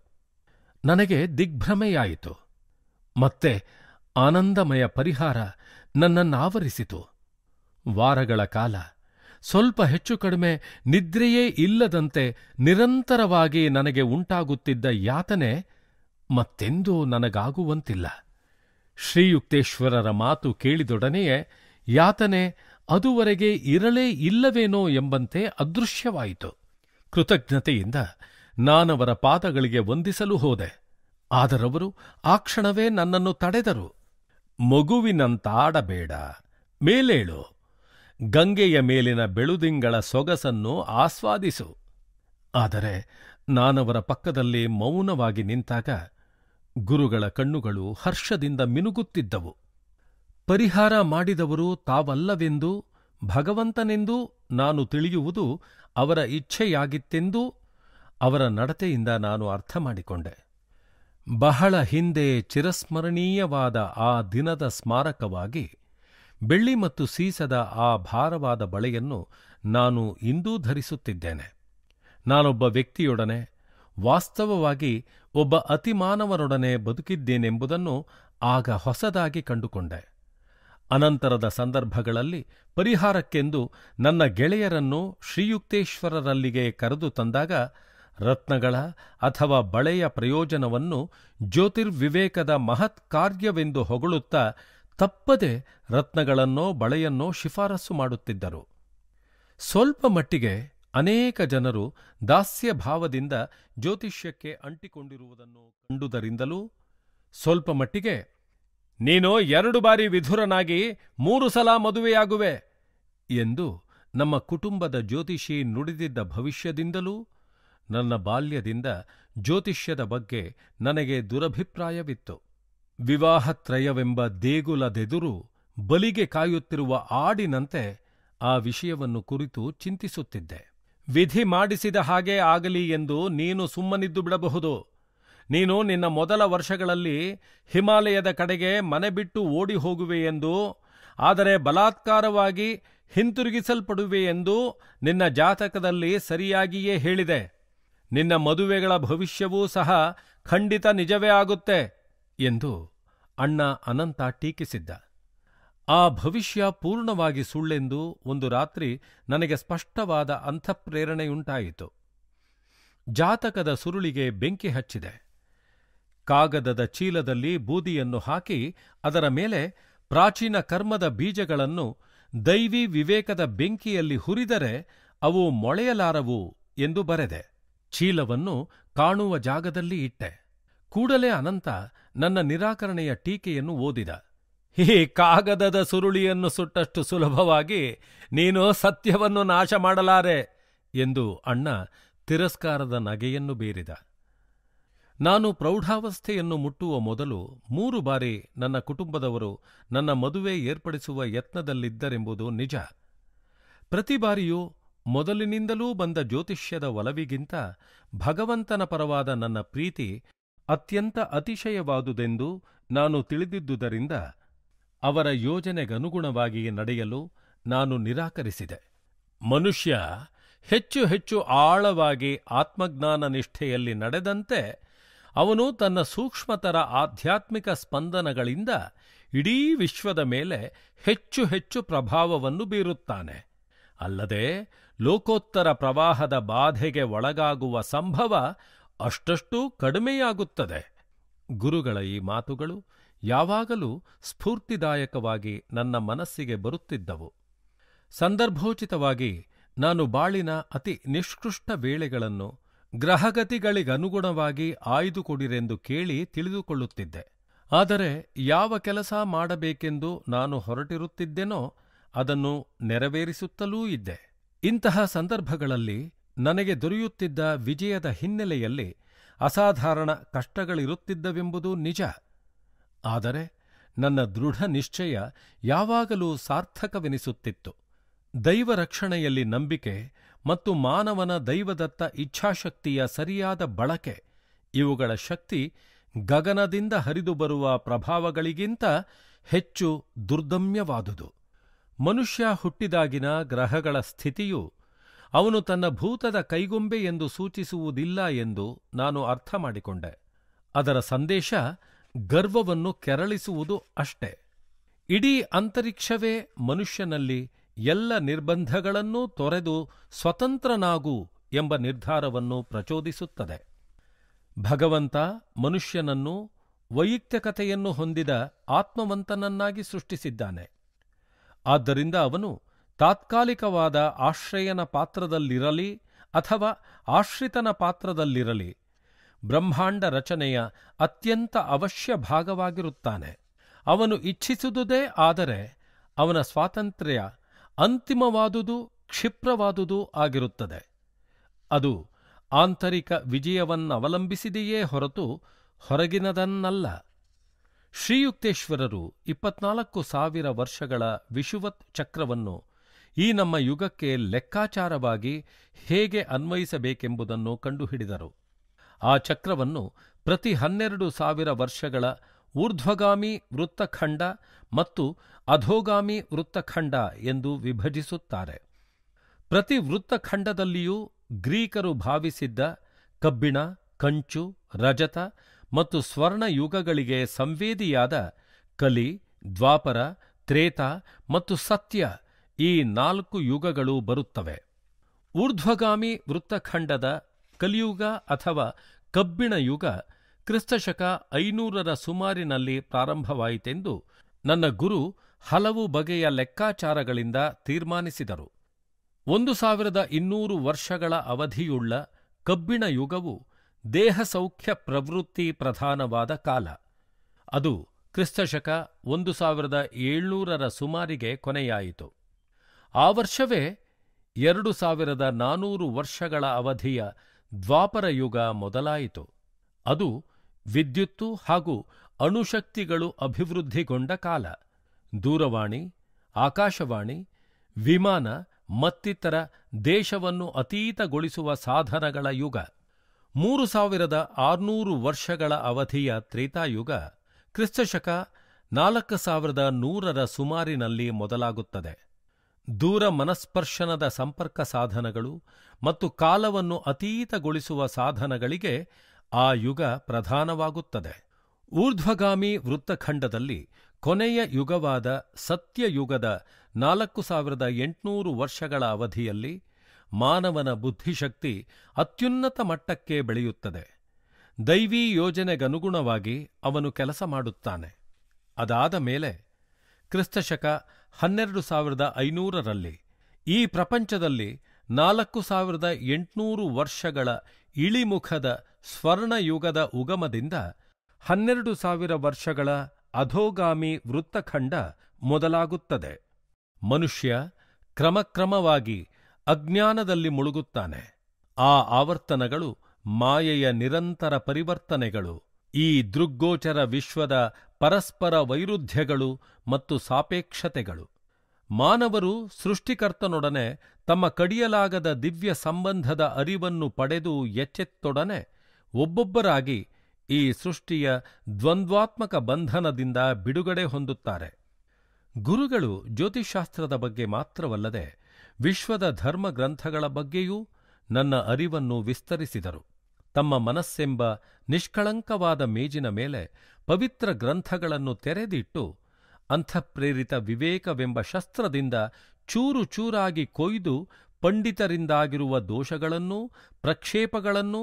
ನನಗೆ ದಿಗ್ಭ್ರಮೆಯಾಯಿತು ಮತ್ತೆ ಆನಂದಮಯ ಪರಿಹಾರ ನನ್ನನ್ನಾವರಿಸಿತು ವಾರಗಳ ಕಾಲ ಸ್ವಲ್ಪ ಹೆಚ್ಚು ಕಡಿಮೆ ನಿದ್ರೆಯೇ ಇಲ್ಲದಂತೆ ನಿರಂತರವಾಗಿ ನನಗೆ ಉಂಟಾಗುತ್ತಿದ್ದ ಯಾತನೆ ಮತ್ತೆಂದೂ ನನಗಾಗುವಂತಿಲ್ಲ ಶ್ರೀಯುಕ್ತೇಶ್ವರರ ಮಾತು ಕೇಳಿದೊಡನೆಯೇ ಯಾತನೆ ಅದುವರೆಗೆ ಇರಲೇ ಇಲ್ಲವೇನೋ ಎಂಬಂತೆ ಅದೃಶ್ಯವಾಯಿತು ಕೃತಜ್ಞತೆಯಿಂದ ನಾನವರ ಪಾದಗಳಿಗೆ ವಂದಿಸಲು ಹೋದೆ ಆದರವರು ಆ ಕ್ಷಣವೇ ನನ್ನನ್ನು ತಡೆದರು ಮಗುವಿನಂತಾಡಬೇಡ ಮೇಲೇಳು ಗಂಗೆಯ ಮೇಲಿನ ಬೆಳುದಿಂಗಳ ಸೊಗಸನ್ನು ಆಸ್ವಾದಿಸು ಆದರೆ ನಾನವರ ಪಕ್ಕದಲ್ಲಿ ಮೌನವಾಗಿ ನಿಂತಾಗ ಗುರುಗಳ ಕಣ್ಣುಗಳು ಹರ್ಷದಿಂದ ಮಿನುಗುತ್ತಿದ್ದವು ಪರಿಹಾರ ಮಾಡಿದವರು ತಾವಲ್ಲವೆಂದೂ ಭಗವಂತನೆಂದೂ ನಾನು ತಿಳಿಯುವುದು ಅವರ ಇಚ್ಛೆಯಾಗಿತ್ತೆಂದೂ ಅವರ ನಡತೆಯಿಂದ ನಾನು ಅರ್ಥ ಮಾಡಿಕೊಂಡೆ ಬಹಳ ಹಿಂದೆ ಚಿರಸ್ಮರಣೀಯವಾದ ಆ ದಿನದ ಸ್ಮಾರಕವಾಗಿ ಬೆಳ್ಳಿ ಮತ್ತು ಸೀಸದ ಆ ಭಾರವಾದ ಬಳೆಯನ್ನು ನಾನು ಇಂದೂ ಧರಿಸುತ್ತಿದ್ದೇನೆ ನಾನೊಬ್ಬ ವ್ಯಕ್ತಿಯೊಡನೆ ವಾಸ್ತವವಾಗಿ ಒಬ್ಬ ಅತಿಮಾನವರೊಡನೆ ಬದುಕಿದ್ದೇನೆಂಬುದನ್ನು ಆಗ ಹೊಸದಾಗಿ ಕಂಡುಕೊಂಡೆ ಅನಂತರದ ಸಂದರ್ಭಗಳಲ್ಲಿ ಪರಿಹಾರಕ್ಕೆಂದು ನನ್ನ ಗೆಳೆಯರನ್ನು ಶ್ರೀಯುಕ್ತೇಶ್ವರರಲ್ಲಿಗೆ ಕರೆದು ತಂದಾಗ ರತ್ನಗಳ ಅಥವಾ ಬಳೆಯ ಪ್ರಯೋಜನವನ್ನು ಜ್ಯೋತಿರ್ವಿವೇಕದ ಮಹತ್ ಕಾರ್ಯವೆಂದು ಹೊಗಳುತ್ತಾ ತಪ್ಪದೆ ರತ್ನಗಳನ್ನೋ ಬಳೆಯನ್ನೋ ಶಿಫಾರಸು ಮಾಡುತ್ತಿದ್ದರು ಸ್ವಲ್ಪ ಮಟ್ಟಿಗೆ ಅನೇಕ ಜನರು ದಾಸ್ಯ ಭಾವದಿಂದ ಜ್ಯೋತಿಷ್ಯಕ್ಕೆ ಅಂಟಿಕೊಂಡಿರುವುದನ್ನು ಕಂಡುದರಿಂದಲೂ ಸ್ವಲ್ಪ ಮಟ್ಟಿಗೆ ನೀನು ಎರಡು ಬಾರಿ ವಿಧುರನಾಗಿ ಮೂರು ಸಲ ಮದುವೆಯಾಗುವೆ ಎಂದು ನಮ್ಮ ಕುಟುಂಬದ ಜ್ಯೋತಿಷಿ ನುಡಿದಿದ್ದ ಭವಿಷ್ಯದಿಂದಲೂ ನನ್ನ ಬಾಲ್ಯದಿಂದ ಜ್ಯೋತಿಷ್ಯದ ಬಗ್ಗೆ ನನಗೆ ದುರಭಿಪ್ರಾಯವಿತ್ತು ವಿವಾಹತ್ರಯವೆಂಬ ದೇಗುಲದೆದುರು ಬಲಿಗೆ ಕಾಯುತ್ತಿರುವ ಆಡಿನಂತೆ ಆ ವಿಷಯವನ್ನು ಕುರಿತು ಚಿಂತಿಸುತ್ತಿದ್ದೆ ವಿಧಿ ಮಾಡಿಸಿದ ಹಾಗೆ ಆಗಲಿ ಎಂದು ನೀನು ಸುಮ್ಮನಿದ್ದು ಬಿಡಬಹುದು ನೀನು ನಿನ್ನ ಮೊದಲ ವರ್ಷಗಳಲ್ಲಿ ಹಿಮಾಲಯದ ಕಡೆಗೆ ಮನೆ ಬಿಟ್ಟು ಓಡಿ ಎಂದು ಆದರೆ ಬಲಾತ್ಕಾರವಾಗಿ ಎಂದು ನಿನ್ನ ಜಾತಕದಲ್ಲಿ ಸರಿಯಾಗಿಯೇ ಹೇಳಿದೆ ನಿನ್ನ ಮದುವೆಗಳ ಭವಿಷ್ಯವೂ ಸಹ ಖಂಡಿತ ನಿಜವೇ ಆಗುತ್ತೆ ಎಂದು ಅಣ್ಣ ಅನಂತ ಟೀಕಿಸಿದ್ದ ಆ ಭವಿಷ್ಯ ಪೂರ್ಣವಾಗಿ ಸುಳ್ಳೆಂದು ಒಂದು ರಾತ್ರಿ ನನಗೆ ಸ್ಪಷ್ಟವಾದ ಅಂಥಪ್ರೇರಣೆಯುಂಟಾಯಿತು ಜಾತಕದ ಸುರುಳಿಗೆ ಬೆಂಕಿ ಹಚ್ಚಿದೆ ಕಾಗದದ ಚೀಲದಲ್ಲಿ ಬೂದಿಯನ್ನು ಹಾಕಿ ಅದರ ಮೇಲೆ ಪ್ರಾಚೀನ ಕರ್ಮದ ಬೀಜಗಳನ್ನು ದೈವಿ ವಿವೇಕದ ಬೆಂಕಿಯಲ್ಲಿ ಹುರಿದರೆ ಅವು ಮೊಳೆಯಲಾರವು ಎಂದು ಬರೆದೆ ಚೀಲವನ್ನು ಕಾಣುವ ಜಾಗದಲ್ಲಿ ಇಟ್ಟೆ ಕೂಡಲೇ ಅನಂತ ನನ್ನ ನಿರಾಕರಣೆಯ ಟೀಕೆಯನ್ನು ಓದಿದ ಈ ಕಾಗದದ ಸುರುಳಿಯನ್ನು ಸುಟ್ಟಷ್ಟು ಸುಲಭವಾಗಿ ನೀನು ಸತ್ಯವನ್ನು ನಾಶ ಮಾಡಲಾರೆ ಎಂದು ಅಣ್ಣ ತಿರಸ್ಕಾರದ ನಗೆಯನ್ನು ಬೀರಿದ ನಾನು ಪ್ರೌಢಾವಸ್ಥೆಯನ್ನು ಮುಟ್ಟುವ ಮೊದಲು ಮೂರು ಬಾರಿ ನನ್ನ ಕುಟುಂಬದವರು ನನ್ನ ಮದುವೆ ಏರ್ಪಡಿಸುವ ಯತ್ನದಲ್ಲಿದ್ದರೆಂಬುದು ನಿಜ ಪ್ರತಿ ಬಾರಿಯೂ ಮೊದಲಿನಿಂದಲೂ ಬಂದ ಜ್ಯೋತಿಷ್ಯದ ಒಲವಿಗಿಂತ ಭಗವಂತನ ಪರವಾದ ನನ್ನ ಪ್ರೀತಿ ಅತ್ಯಂತ ಅತಿಶಯವಾದುದೆಂದು ನಾನು ತಿಳಿದಿದ್ದುದರಿಂದ ಅವರ ಯೋಜನೆಗನುಗುಣವಾಗಿ ನಡೆಯಲು ನಾನು ನಿರಾಕರಿಸಿದೆ ಮನುಷ್ಯ ಹೆಚ್ಚು ಹೆಚ್ಚು ಆಳವಾಗಿ ಆತ್ಮಜ್ಞಾನ ನಿಷ್ಠೆಯಲ್ಲಿ ನಡೆದಂತೆ ಅವನು ತನ್ನ ಸೂಕ್ಷ್ಮತರ ಆಧ್ಯಾತ್ಮಿಕ ಸ್ಪಂದನಗಳಿಂದ ಇಡೀ ವಿಶ್ವದ ಮೇಲೆ ಹೆಚ್ಚು ಹೆಚ್ಚು ಪ್ರಭಾವವನ್ನು ಬೀರುತ್ತಾನೆ ಅಲ್ಲದೆ ಲೋಕೋತ್ತರ ಪ್ರವಾಹದ ಬಾಧೆಗೆ ಒಳಗಾಗುವ ಸಂಭವ ಅಷ್ಟಷ್ಟೂ ಕಡಿಮೆಯಾಗುತ್ತದೆ ಗುರುಗಳ ಈ ಮಾತುಗಳು ಯಾವಾಗಲೂ ಸ್ಫೂರ್ತಿದಾಯಕವಾಗಿ ನನ್ನ ಮನಸ್ಸಿಗೆ ಬರುತ್ತಿದ್ದವು ಸಂದರ್ಭೋಚಿತವಾಗಿ ನಾನು ಬಾಳಿನ ಅತಿ ನಿಷ್ಕೃಷ್ಟ ವೇಳೆಗಳನ್ನು ಗ್ರಹಗತಿಗಳಿಗನುಗುಣವಾಗಿ ಆಯ್ದುಕೊಡಿರೆಂದು ಕೇಳಿ ತಿಳಿದುಕೊಳ್ಳುತ್ತಿದ್ದೆ ಆದರೆ ಯಾವ ಕೆಲಸ ಮಾಡಬೇಕೆಂದು ನಾನು ಹೊರಟಿರುತ್ತಿದ್ದೆನೋ ಅದನ್ನು ನೆರವೇರಿಸುತ್ತಲೂ ಇದ್ದೆ ಇಂತಹ ಸಂದರ್ಭಗಳಲ್ಲಿ ನನಗೆ ದೊರೆಯುತ್ತಿದ್ದ ವಿಜಯದ ಹಿನ್ನೆಲೆಯಲ್ಲಿ ಅಸಾಧಾರಣ ಕಷ್ಟಗಳಿರುತ್ತಿದ್ದವೆಂಬುದು ನಿಜ ಆದರೆ ನನ್ನ ದೃಢ ನಿಶ್ಚಯ ಯಾವಾಗಲೂ ಸಾರ್ಥಕವೆನಿಸುತ್ತಿತ್ತು ದೈವರಕ್ಷಣೆಯಲ್ಲಿ ನಂಬಿಕೆ ಮತ್ತು ಮಾನವನ ದೈವದತ್ತ ಇಚ್ಛಾಶಕ್ತಿಯ ಸರಿಯಾದ ಬಳಕೆ ಇವುಗಳ ಶಕ್ತಿ ಗಗನದಿಂದ ಹರಿದುಬರುವ ಪ್ರಭಾವಗಳಿಗಿಂತ ಹೆಚ್ಚು ದುರ್ದಮ್ಯವಾದುದು ಮನುಷ್ಯ ಹುಟ್ಟಿದಾಗಿನ ಗ್ರಹಗಳ ಸ್ಥಿತಿಯು ಅವನು ತನ್ನ ಭೂತದ ಕೈಗೊಂಬೆ ಎಂದು ಸೂಚಿಸುವುದಿಲ್ಲ ಎಂದು ನಾನು ಅರ್ಥ ಮಾಡಿಕೊಂಡೆ ಅದರ ಸಂದೇಶ ಗರ್ವವನ್ನು ಕೆರಳಿಸುವುದು ಅಷ್ಟೆ ಇಡೀ ಅಂತರಿಕ್ಷವೇ ಮನುಷ್ಯನಲ್ಲಿ ಎಲ್ಲ ನಿರ್ಬಂಧಗಳನ್ನೂ ತೊರೆದು ಸ್ವತಂತ್ರನಾಗು ಎಂಬ ನಿರ್ಧಾರವನ್ನು ಪ್ರಚೋದಿಸುತ್ತದೆ ಭಗವಂತ ಮನುಷ್ಯನನ್ನು ವೈಯಕ್ತಿಕತೆಯನ್ನು ಹೊಂದಿದ ಆತ್ಮವಂತನನ್ನಾಗಿ ಸೃಷ್ಟಿಸಿದ್ದಾನೆ ಆದ್ದರಿಂದ ಅವನು ತಾತ್ಕಾಲಿಕವಾದ ಆಶ್ರಯನ ಪಾತ್ರದಲ್ಲಿರಲಿ ಅಥವಾ ಆಶ್ರಿತನ ಪಾತ್ರದಲ್ಲಿರಲಿ ಬ್ರಹ್ಮಾಂಡ ರಚನೆಯ ಅತ್ಯಂತ ಅವಶ್ಯ ಭಾಗವಾಗಿರುತ್ತಾನೆ ಅವನು ಇಚ್ಛಿಸುವುದೇ ಆದರೆ ಅವನ ಸ್ವಾತಂತ್ರ್ಯ ಅಂತಿಮವಾದುದು ಕ್ಷಿಪ್ರವಾದುದು ಆಗಿರುತ್ತದೆ ಅದು ಆಂತರಿಕ ವಿಜಯವನ್ನವಲಂಬಿಸಿದೆಯೇ ಹೊರತು ಹೊರಗಿನದನ್ನಲ್ಲ ಶ್ರೀಯುಕ್ತೇಶ್ವರರು ಇಪ್ಪತ್ನಾಲ್ಕು ಸಾವಿರ ವರ್ಷಗಳ ವಿಶುವತ್ ಚಕ್ರವನ್ನು ಈ ನಮ್ಮ ಯುಗಕ್ಕೆ ಲೆಕ್ಕಾಚಾರವಾಗಿ ಹೇಗೆ ಅನ್ವಯಿಸಬೇಕೆಂಬುದನ್ನು ಕಂಡುಹಿಡಿದರು ಆ ಚಕ್ರವನ್ನು ಪ್ರತಿ ಹನ್ನೆರಡು ಸಾವಿರ ವರ್ಷಗಳ ಊರ್ಧ್ವಗಾಮಿ ವೃತ್ತಖಂಡ ಮತ್ತು ಅಧೋಗಾಮಿ ವೃತ್ತಖಂಡ ಎಂದು ವಿಭಜಿಸುತ್ತಾರೆ ಪ್ರತಿ ವೃತ್ತಖಂಡದಲ್ಲಿಯೂ ಗ್ರೀಕರು ಭಾವಿಸಿದ್ದ ಕಬ್ಬಿಣ ಕಂಚು ರಜತ ಮತ್ತು ಸ್ವರ್ಣ ಯುಗಗಳಿಗೆ ಸಂವೇದಿಯಾದ ಕಲಿ ದ್ವಾಪರ ತ್ರೇತ ಮತ್ತು ಸತ್ಯ ಈ ನಾಲ್ಕು ಯುಗಗಳು ಬರುತ್ತವೆ ಊರ್ಧ್ವಗಾಮಿ ವೃತ್ತಖಂಡದ ಕಲಿಯುಗ ಅಥವಾ ಕಬ್ಬಿಣ ಯುಗ ಕ್ರಿಸ್ತಶಕ ಐನೂರರ ಸುಮಾರಿನಲ್ಲಿ ಪ್ರಾರಂಭವಾಯಿತೆಂದು ನನ್ನ ಗುರು ಹಲವು ಬಗೆಯ ಲೆಕ್ಕಾಚಾರಗಳಿಂದ ತೀರ್ಮಾನಿಸಿದರು ಒಂದು ಸಾವಿರದ ಇನ್ನೂರು ವರ್ಷಗಳ ಅವಧಿಯುಳ್ಳ ಕಬ್ಬಿಣ ಯುಗವು ದೇಹಸೌಖ್ಯ ಪ್ರವೃತ್ತಿ ಪ್ರಧಾನವಾದ ಕಾಲ ಅದು ಕ್ರಿಸ್ತಶಕ ಒಂದು ಸಾವಿರದ ಏಳ್ನೂರರ ಸುಮಾರಿಗೆ ಕೊನೆಯಾಯಿತು ಆ ವರ್ಷವೇ ಎರಡು ಸಾವಿರದ ನಾನೂರು ವರ್ಷಗಳ ಅವಧಿಯ ದ್ವಾಪರ ಯುಗ ಮೊದಲಾಯಿತು ಅದು ವಿದ್ಯುತ್ತು ಹಾಗೂ ಅಣುಶಕ್ತಿಗಳು ಅಭಿವೃದ್ಧಿಗೊಂಡ ಕಾಲ ದೂರವಾಣಿ ಆಕಾಶವಾಣಿ ವಿಮಾನ ಮತ್ತಿತರ ದೇಶವನ್ನು ಅತೀತಗೊಳಿಸುವ ಸಾಧನಗಳ ಯುಗ ಮೂರು ಸಾವಿರದ ಆರುನೂರು ವರ್ಷಗಳ ಅವಧಿಯ ತ್ರೇತಾಯುಗ ಕ್ರಿಸ್ತಶಕ ನಾಲ್ಕು ಸಾವಿರದ ನೂರರ ಸುಮಾರಿನಲ್ಲಿ ಮೊದಲಾಗುತ್ತದೆ ದೂರ ಮನಸ್ಪರ್ಶನದ ಸಂಪರ್ಕ ಸಾಧನಗಳು ಮತ್ತು ಕಾಲವನ್ನು ಅತೀತಗೊಳಿಸುವ ಸಾಧನಗಳಿಗೆ ಆ ಯುಗ ಪ್ರಧಾನವಾಗುತ್ತದೆ ಊರ್ಧ್ವಗಾಮಿ ವೃತ್ತಖಂಡದಲ್ಲಿ ಕೊನೆಯ ಯುಗವಾದ ಸತ್ಯಯುಗದ ನಾಲ್ಕು ಸಾವಿರದ ಎಂಟುನೂರು ವರ್ಷಗಳ ಅವಧಿಯಲ್ಲಿ ಮಾನವನ ಬುದ್ಧಿಶಕ್ತಿ ಅತ್ಯುನ್ನತ ಮಟ್ಟಕ್ಕೆ ಬೆಳೆಯುತ್ತದೆ ದೈವೀ ಯೋಜನೆಗನುಗುಣವಾಗಿ ಅವನು ಕೆಲಸ ಮಾಡುತ್ತಾನೆ ಅದಾದ ಮೇಲೆ ಕ್ರಿಸ್ತಶಕ ಹನ್ನೆರಡು ಸಾವಿರದ ಐನೂರರಲ್ಲಿ ಈ ಪ್ರಪಂಚದಲ್ಲಿ ನಾಲ್ಕು ಸಾವಿರದ ಎಂಟುನೂರು ವರ್ಷಗಳ ಇಳಿಮುಖದ ಸ್ವರ್ಣಯುಗದ ಉಗಮದಿಂದ ಹನ್ನೆರಡು ಸಾವಿರ ವರ್ಷಗಳ ಅಧೋಗಾಮಿ ವೃತ್ತಖಂಡ ಮೊದಲಾಗುತ್ತದೆ ಮನುಷ್ಯ ಕ್ರಮಕ್ರಮವಾಗಿ ಅಜ್ಞಾನದಲ್ಲಿ ಮುಳುಗುತ್ತಾನೆ ಆ ಆವರ್ತನಗಳು ಮಾಯೆಯ ನಿರಂತರ ಪರಿವರ್ತನೆಗಳು ಈ ದೃಗ್ಗೋಚರ ವಿಶ್ವದ ಪರಸ್ಪರ ವೈರುಧ್ಯಗಳು ಮತ್ತು ಸಾಪೇಕ್ಷತೆಗಳು ಮಾನವರು ಸೃಷ್ಟಿಕರ್ತನೊಡನೆ ತಮ್ಮ ಕಡಿಯಲಾಗದ ದಿವ್ಯ ಸಂಬಂಧದ ಅರಿವನ್ನು ಪಡೆದು ಎಚ್ಚೆತ್ತೊಡನೆ ಒಬ್ಬೊಬ್ಬರಾಗಿ ಈ ಸೃಷ್ಟಿಯ ದ್ವಂದ್ವಾತ್ಮಕ ಬಂಧನದಿಂದ ಬಿಡುಗಡೆ ಹೊಂದುತ್ತಾರೆ ಗುರುಗಳು ಜ್ಯೋತಿಷಾಸ್ತ್ರದ ಬಗ್ಗೆ ಮಾತ್ರವಲ್ಲದೆ ವಿಶ್ವದ ಧರ್ಮ ಗ್ರಂಥಗಳ ಬಗ್ಗೆಯೂ ನನ್ನ ಅರಿವನ್ನು ವಿಸ್ತರಿಸಿದರು ತಮ್ಮ ಮನಸ್ಸೆಂಬ ನಿಷ್ಕಳಂಕವಾದ ಮೇಜಿನ ಮೇಲೆ ಪವಿತ್ರ ಗ್ರಂಥಗಳನ್ನು ತೆರೆದಿಟ್ಟು ಅಂಥಪ್ರೇರಿತ ವಿವೇಕವೆಂಬ ಶಸ್ತ್ರದಿಂದ ಚೂರು ಚೂರಾಗಿ ಕೊಯ್ದು ಪಂಡಿತರಿಂದಾಗಿರುವ ದೋಷಗಳನ್ನೂ ಪ್ರಕ್ಷೇಪಗಳನ್ನೂ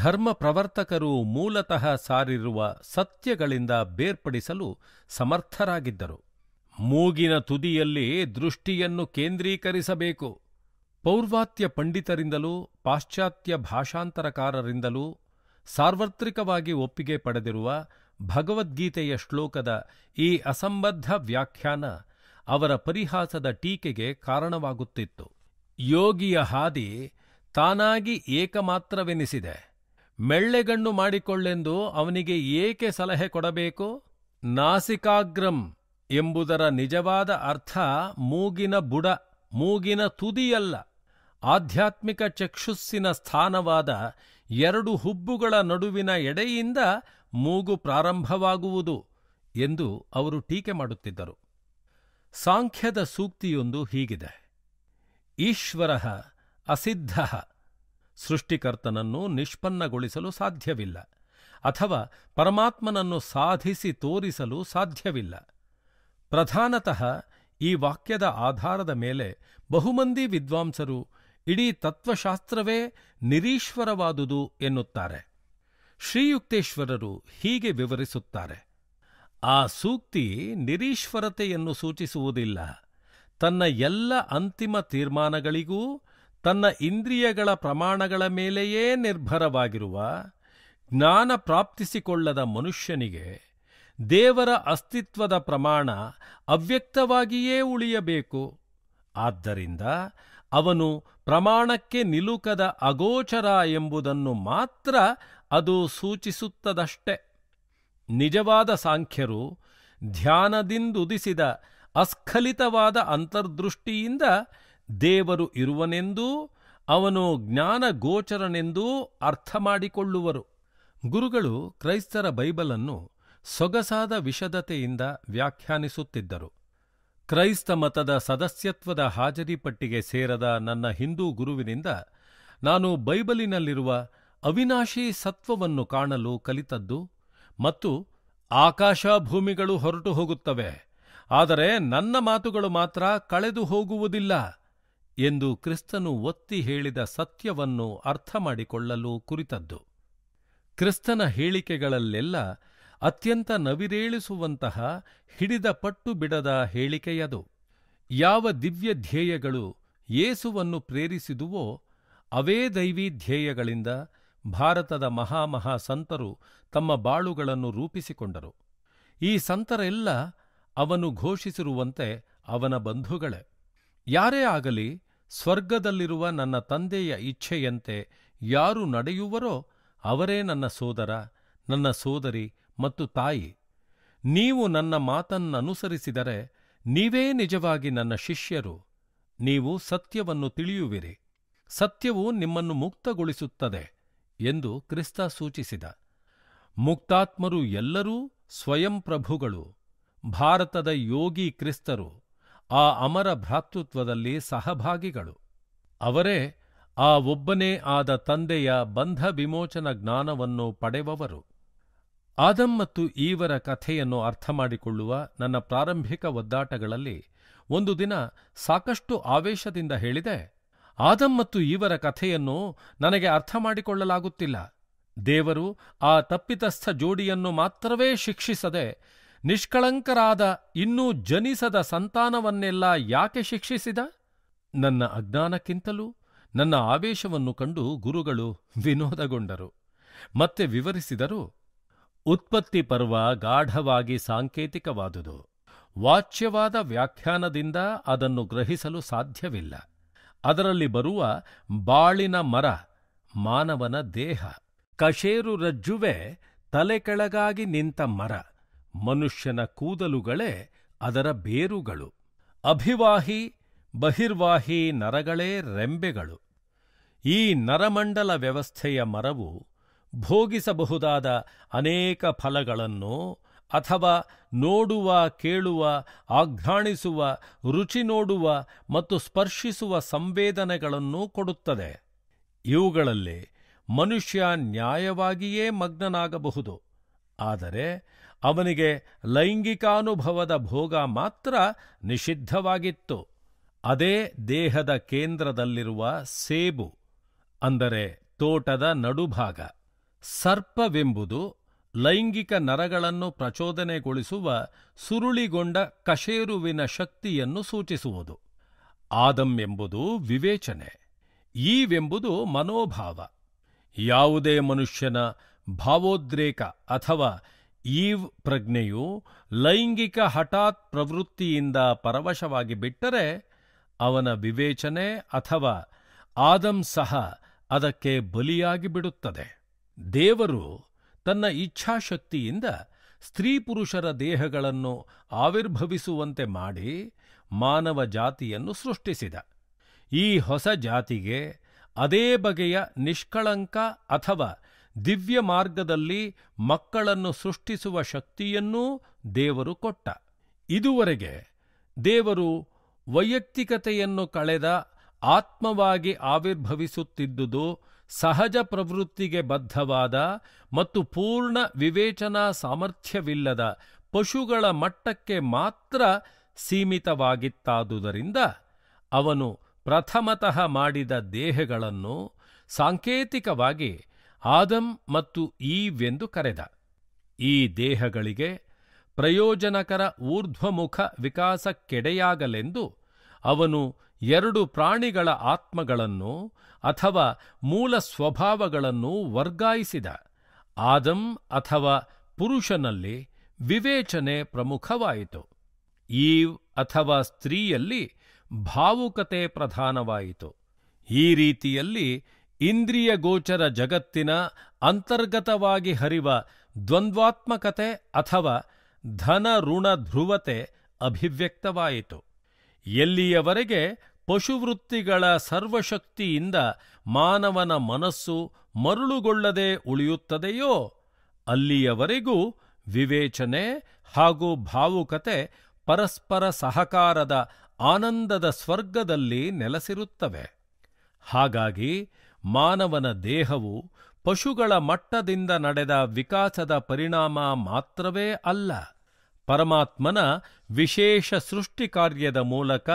ಧರ್ಮ ಪ್ರವರ್ತಕರು ಮೂಲತಃ ಸಾರಿರುವ ಸತ್ಯಗಳಿಂದ ಬೇರ್ಪಡಿಸಲು ಸಮರ್ಥರಾಗಿದ್ದರು ಮೂಗಿನ ತುದಿಯಲ್ಲಿ ದೃಷ್ಟಿಯನ್ನು ಕೇಂದ್ರೀಕರಿಸಬೇಕು ಪೌರ್ವಾತ್ಯ ಪಂಡಿತರಿಂದಲೂ ಪಾಶ್ಚಾತ್ಯ ಭಾಷಾಂತರಕಾರರಿಂದಲೂ ಸಾರ್ವತ್ರಿಕವಾಗಿ ಒಪ್ಪಿಗೆ ಪಡೆದಿರುವ ಭಗವದ್ಗೀತೆಯ ಶ್ಲೋಕದ ಈ ಅಸಂಬದ್ಧ ವ್ಯಾಖ್ಯಾನ ಅವರ ಪರಿಹಾಸದ ಟೀಕೆಗೆ ಕಾರಣವಾಗುತ್ತಿತ್ತು ಯೋಗಿಯ ಹಾದಿ ತಾನಾಗಿ ಏಕಮಾತ್ರವೆನಿಸಿದೆ ಮೆಳ್ಳೆಗಣ್ಣು ಮಾಡಿಕೊಳ್ಳೆಂದು ಅವನಿಗೆ ಏಕೆ ಸಲಹೆ ಕೊಡಬೇಕು ನಾಸಿಕಾಗ್ರಂ ಎಂಬುದರ ನಿಜವಾದ ಅರ್ಥ ಮೂಗಿನ ಬುಡ ಮೂಗಿನ ತುದಿಯಲ್ಲ ಆಧ್ಯಾತ್ಮಿಕ ಚಕ್ಷುಸ್ಸಿನ ಸ್ಥಾನವಾದ ಎರಡು ಹುಬ್ಬುಗಳ ನಡುವಿನ ಎಡೆಯಿಂದ ಮೂಗು ಪ್ರಾರಂಭವಾಗುವುದು ಎಂದು ಅವರು ಟೀಕೆ ಮಾಡುತ್ತಿದ್ದರು ಸಾಂಖ್ಯದ ಸೂಕ್ತಿಯೊಂದು ಹೀಗಿದೆ ಈಶ್ವರ ಅಸಿದ್ಧ ಸೃಷ್ಟಿಕರ್ತನನ್ನು ನಿಷ್ಪನ್ನಗೊಳಿಸಲು ಸಾಧ್ಯವಿಲ್ಲ ಅಥವಾ ಪರಮಾತ್ಮನನ್ನು ಸಾಧಿಸಿ ತೋರಿಸಲು ಸಾಧ್ಯವಿಲ್ಲ ಪ್ರಧಾನತಃ ಈ ವಾಕ್ಯದ ಆಧಾರದ ಮೇಲೆ ಬಹುಮಂದಿ ವಿದ್ವಾಂಸರು ಇಡೀ ತತ್ವಶಾಸ್ತ್ರವೇ ನಿರೀಶ್ವರವಾದುದು ಎನ್ನುತ್ತಾರೆ ಶ್ರೀಯುಕ್ತೇಶ್ವರರು ಹೀಗೆ ವಿವರಿಸುತ್ತಾರೆ ಆ ಸೂಕ್ತಿ ನಿರೀಶ್ವರತೆಯನ್ನು ಸೂಚಿಸುವುದಿಲ್ಲ ತನ್ನ ಎಲ್ಲ ಅಂತಿಮ ತೀರ್ಮಾನಗಳಿಗೂ ತನ್ನ ಇಂದ್ರಿಯಗಳ ಪ್ರಮಾಣಗಳ ಮೇಲೆಯೇ ನಿರ್ಭರವಾಗಿರುವ ಜ್ಞಾನ ಪ್ರಾಪ್ತಿಸಿಕೊಳ್ಳದ ಮನುಷ್ಯನಿಗೆ ದೇವರ ಅಸ್ತಿತ್ವದ ಪ್ರಮಾಣ ಅವ್ಯಕ್ತವಾಗಿಯೇ ಉಳಿಯಬೇಕು ಆದ್ದರಿಂದ ಅವನು ಪ್ರಮಾಣಕ್ಕೆ ನಿಲುಕದ ಅಗೋಚರ ಎಂಬುದನ್ನು ಮಾತ್ರ ಅದು ಸೂಚಿಸುತ್ತದಷ್ಟೆ ನಿಜವಾದ ಸಾಂಖ್ಯರು ಧ್ಯಾನದಿಂದುದಿಸಿದ ಅಸ್ಖಲಿತವಾದ ಅಂತರ್ದೃಷ್ಟಿಯಿಂದ ದೇವರು ಇರುವನೆಂದೂ ಅವನು ಜ್ಞಾನಗೋಚರನೆಂದೂ ಅರ್ಥ ಮಾಡಿಕೊಳ್ಳುವರು ಗುರುಗಳು ಕ್ರೈಸ್ತರ ಬೈಬಲನ್ನು ಸೊಗಸಾದ ವಿಷದತೆಯಿಂದ ವ್ಯಾಖ್ಯಾನಿಸುತ್ತಿದ್ದರು ಕ್ರೈಸ್ತ ಮತದ ಸದಸ್ಯತ್ವದ ಹಾಜರಿ ಪಟ್ಟಿಗೆ ಸೇರದ ನನ್ನ ಹಿಂದೂ ಗುರುವಿನಿಂದ ನಾನು ಬೈಬಲಿನಲ್ಲಿರುವ ಅವಿನಾಶಿ ಸತ್ವವನ್ನು ಕಾಣಲು ಕಲಿತದ್ದು ಮತ್ತು ಆಕಾಶ ಭೂಮಿಗಳು ಹೊರಟು ಹೋಗುತ್ತವೆ ಆದರೆ ನನ್ನ ಮಾತುಗಳು ಮಾತ್ರ ಕಳೆದು ಹೋಗುವುದಿಲ್ಲ ಎಂದು ಕ್ರಿಸ್ತನು ಒತ್ತಿ ಹೇಳಿದ ಸತ್ಯವನ್ನು ಅರ್ಥಮಾಡಿಕೊಳ್ಳಲು ಕುರಿತದ್ದು ಕ್ರಿಸ್ತನ ಹೇಳಿಕೆಗಳಲ್ಲೆಲ್ಲ ಅತ್ಯಂತ ನವಿರೇಳಿಸುವಂತಹ ಹಿಡಿದ ಪಟ್ಟು ಬಿಡದ ಹೇಳಿಕೆಯದು ಯಾವ ದಿವ್ಯ ಧ್ಯೇಯಗಳು ಯೇಸುವನ್ನು ಪ್ರೇರಿಸಿದುವೋ ಅವೇ ದೈವಿ ಧ್ಯೇಯಗಳಿಂದ ಭಾರತದ ಮಹಾಮಹಾ ಸಂತರು ತಮ್ಮ ಬಾಳುಗಳನ್ನು ರೂಪಿಸಿಕೊಂಡರು ಈ ಸಂತರೆಲ್ಲ ಅವನು ಘೋಷಿಸಿರುವಂತೆ ಅವನ ಬಂಧುಗಳೇ ಯಾರೇ ಆಗಲಿ ಸ್ವರ್ಗದಲ್ಲಿರುವ ನನ್ನ ತಂದೆಯ ಇಚ್ಛೆಯಂತೆ ಯಾರು ನಡೆಯುವರೋ ಅವರೇ ನನ್ನ ಸೋದರ ನನ್ನ ಸೋದರಿ ಮತ್ತು ತಾಯಿ ನೀವು ನನ್ನ ಮಾತನ್ನನುಸರಿಸಿದರೆ ನೀವೇ ನಿಜವಾಗಿ ನನ್ನ ಶಿಷ್ಯರು ನೀವು ಸತ್ಯವನ್ನು ತಿಳಿಯುವಿರಿ ಸತ್ಯವು ನಿಮ್ಮನ್ನು ಮುಕ್ತಗೊಳಿಸುತ್ತದೆ ಎಂದು ಕ್ರಿಸ್ತ ಸೂಚಿಸಿದ ಮುಕ್ತಾತ್ಮರು ಎಲ್ಲರೂ ಸ್ವಯಂ ಪ್ರಭುಗಳು ಭಾರತದ ಯೋಗಿ ಕ್ರಿಸ್ತರು ಆ ಅಮರ ಭ್ರಾತೃತ್ವದಲ್ಲಿ ಸಹಭಾಗಿಗಳು ಅವರೇ ಆ ಒಬ್ಬನೇ ಆದ ತಂದೆಯ ಬಂಧ ವಿಮೋಚನ ಜ್ಞಾನವನ್ನು ಪಡೆವವರು ಆದಂ ಮತ್ತು ಈವರ ಕಥೆಯನ್ನು ಅರ್ಥ ನನ್ನ ಪ್ರಾರಂಭಿಕ ಒದ್ದಾಟಗಳಲ್ಲಿ ಒಂದು ದಿನ ಸಾಕಷ್ಟು ಆವೇಶದಿಂದ ಹೇಳಿದೆ ಆದಂ ಮತ್ತು ಈವರ ಕಥೆಯನ್ನು ನನಗೆ ಅರ್ಥ ಮಾಡಿಕೊಳ್ಳಲಾಗುತ್ತಿಲ್ಲ ದೇವರು ಆ ತಪ್ಪಿತಸ್ಥ ಜೋಡಿಯನ್ನು ಮಾತ್ರವೇ ಶಿಕ್ಷಿಸದೆ ನಿಷ್ಕಳಂಕರಾದ ಇನ್ನೂ ಜನಿಸದ ಸಂತಾನವನ್ನೆಲ್ಲ ಯಾಕೆ ಶಿಕ್ಷಿಸಿದ ನನ್ನ ಅಜ್ಞಾನಕ್ಕಿಂತಲೂ ನನ್ನ ಆವೇಶವನ್ನು ಕಂಡು ಗುರುಗಳು ವಿನೋದಗೊಂಡರು ಮತ್ತೆ ವಿವರಿಸಿದರು ಉತ್ಪತ್ತಿ ಪರ್ವ ಗಾಢವಾಗಿ ಸಾಂಕೇತಿಕವಾದುದು ವಾಚ್ಯವಾದ ವ್ಯಾಖ್ಯಾನದಿಂದ ಅದನ್ನು ಗ್ರಹಿಸಲು ಸಾಧ್ಯವಿಲ್ಲ ಅದರಲ್ಲಿ ಬರುವ ಬಾಳಿನ ಮರ ಮಾನವನ ದೇಹ ಕಶೇರು ರಜ್ಜುವೆ ತಲೆಕೆಳಗಾಗಿ ನಿಂತ ಮರ ಮನುಷ್ಯನ ಕೂದಲುಗಳೇ ಅದರ ಬೇರುಗಳು ಅಭಿವಾಹಿ ಬಹಿರ್ವಾಹಿ ನರಗಳೇ ರೆಂಬೆಗಳು ಈ ನರಮಂಡಲ ವ್ಯವಸ್ಥೆಯ ಮರವು ಭೋಗಿಸಬಹುದಾದ ಅನೇಕ ಫಲಗಳನ್ನು ಅಥವಾ ನೋಡುವ ಕೇಳುವ ಆಘ್ರಾಣಿಸುವ ರುಚಿ ನೋಡುವ ಮತ್ತು ಸ್ಪರ್ಶಿಸುವ ಸಂವೇದನೆಗಳನ್ನು ಕೊಡುತ್ತದೆ ಇವುಗಳಲ್ಲಿ ಮನುಷ್ಯ ನ್ಯಾಯವಾಗಿಯೇ ಮಗ್ನನಾಗಬಹುದು ಆದರೆ ಅವನಿಗೆ ಲೈಂಗಿಕಾನುಭವದ ಭೋಗ ಮಾತ್ರ ನಿಷಿದ್ಧವಾಗಿತ್ತು ಅದೇ ದೇಹದ ಕೇಂದ್ರದಲ್ಲಿರುವ ಸೇಬು ಅಂದರೆ ತೋಟದ ನಡುಭಾಗ ಸರ್ಪವೆಂಬುದು ಲೈಂಗಿಕ ನರಗಳನ್ನು ಪ್ರಚೋದನೆಗೊಳಿಸುವ ಸುರುಳಿಗೊಂಡ ಕಶೇರುವಿನ ಶಕ್ತಿಯನ್ನು ಸೂಚಿಸುವುದು ಆದಂ ಎಂಬುದು ವಿವೇಚನೆ ಈವೆಂಬುದು ಮನೋಭಾವ ಯಾವುದೇ ಮನುಷ್ಯನ ಭಾವೋದ್ರೇಕ ಅಥವಾ ಈವ್ ಪ್ರಜ್ಞೆಯು ಲೈಂಗಿಕ ಹಠಾತ್ ಪ್ರವೃತ್ತಿಯಿಂದ ಪರವಶವಾಗಿ ಬಿಟ್ಟರೆ ಅವನ ವಿವೇಚನೆ ಅಥವಾ ಆದಂ ಸಹ ಅದಕ್ಕೆ ಬಲಿಯಾಗಿ ಬಿಡುತ್ತದೆ ದೇವರು ತನ್ನ ಇಚ್ಛಾಶಕ್ತಿಯಿಂದ ಸ್ತ್ರೀ ಪುರುಷರ ದೇಹಗಳನ್ನು ಆವಿರ್ಭವಿಸುವಂತೆ ಮಾಡಿ ಮಾನವ ಜಾತಿಯನ್ನು ಸೃಷ್ಟಿಸಿದ ಈ ಹೊಸ ಜಾತಿಗೆ ಅದೇ ಬಗೆಯ ನಿಷ್ಕಳಂಕ ಅಥವಾ ದಿವ್ಯ ಮಾರ್ಗದಲ್ಲಿ ಮಕ್ಕಳನ್ನು ಸೃಷ್ಟಿಸುವ ಶಕ್ತಿಯನ್ನೂ ದೇವರು ಕೊಟ್ಟ ಇದುವರೆಗೆ ದೇವರು ವೈಯಕ್ತಿಕತೆಯನ್ನು ಕಳೆದ ಆತ್ಮವಾಗಿ ಆವಿರ್ಭವಿಸುತ್ತಿದ್ದುದು ಸಹಜ ಪ್ರವೃತ್ತಿಗೆ ಬದ್ಧವಾದ ಮತ್ತು ಪೂರ್ಣ ವಿವೇಚನಾ ಸಾಮರ್ಥ್ಯವಿಲ್ಲದ ಪಶುಗಳ ಮಟ್ಟಕ್ಕೆ ಮಾತ್ರ ಸೀಮಿತವಾಗಿತ್ತಾದುದರಿಂದ ಅವನು ಪ್ರಥಮತಃ ಮಾಡಿದ ದೇಹಗಳನ್ನು ಸಾಂಕೇತಿಕವಾಗಿ ಆದಂ ಮತ್ತು ಈವೆಂದು ಕರೆದ ಈ ದೇಹಗಳಿಗೆ ಪ್ರಯೋಜನಕರ ಊರ್ಧ್ವಮುಖ ವಿಕಾಸಕ್ಕೆಡೆಯಾಗಲೆಂದು ಅವನು ಎರಡು ಪ್ರಾಣಿಗಳ ಆತ್ಮಗಳನ್ನು ಅಥವಾ ಮೂಲ ಸ್ವಭಾವಗಳನ್ನು ವರ್ಗಾಯಿಸಿದ ಆದಂ ಅಥವಾ ಪುರುಷನಲ್ಲಿ ವಿವೇಚನೆ ಪ್ರಮುಖವಾಯಿತು ಈವ್ ಅಥವಾ ಸ್ತ್ರೀಯಲ್ಲಿ ಭಾವುಕತೆ ಪ್ರಧಾನವಾಯಿತು ಈ ರೀತಿಯಲ್ಲಿ ಇಂದ್ರಿಯ ಗೋಚರ ಜಗತ್ತಿನ ಅಂತರ್ಗತವಾಗಿ ಹರಿವ ದ್ವಂದ್ವಾತ್ಮಕತೆ ಅಥವಾ ಧನ ಋಣ ಧ್ರುವತೆ ಅಭಿವ್ಯಕ್ತವಾಯಿತು ಎಲ್ಲಿಯವರೆಗೆ ಪಶುವೃತ್ತಿಗಳ ಸರ್ವಶಕ್ತಿಯಿಂದ ಮಾನವನ ಮನಸ್ಸು ಮರುಳುಗೊಳ್ಳದೆ ಉಳಿಯುತ್ತದೆಯೋ ಅಲ್ಲಿಯವರೆಗೂ ವಿವೇಚನೆ ಹಾಗೂ ಭಾವುಕತೆ ಪರಸ್ಪರ ಸಹಕಾರದ ಆನಂದದ ಸ್ವರ್ಗದಲ್ಲಿ ನೆಲೆಸಿರುತ್ತವೆ ಹಾಗಾಗಿ ಮಾನವನ ದೇಹವು ಪಶುಗಳ ಮಟ್ಟದಿಂದ ನಡೆದ ವಿಕಾಸದ ಪರಿಣಾಮ ಮಾತ್ರವೇ ಅಲ್ಲ ಪರಮಾತ್ಮನ ವಿಶೇಷ ಸೃಷ್ಟಿ ಕಾರ್ಯದ ಮೂಲಕ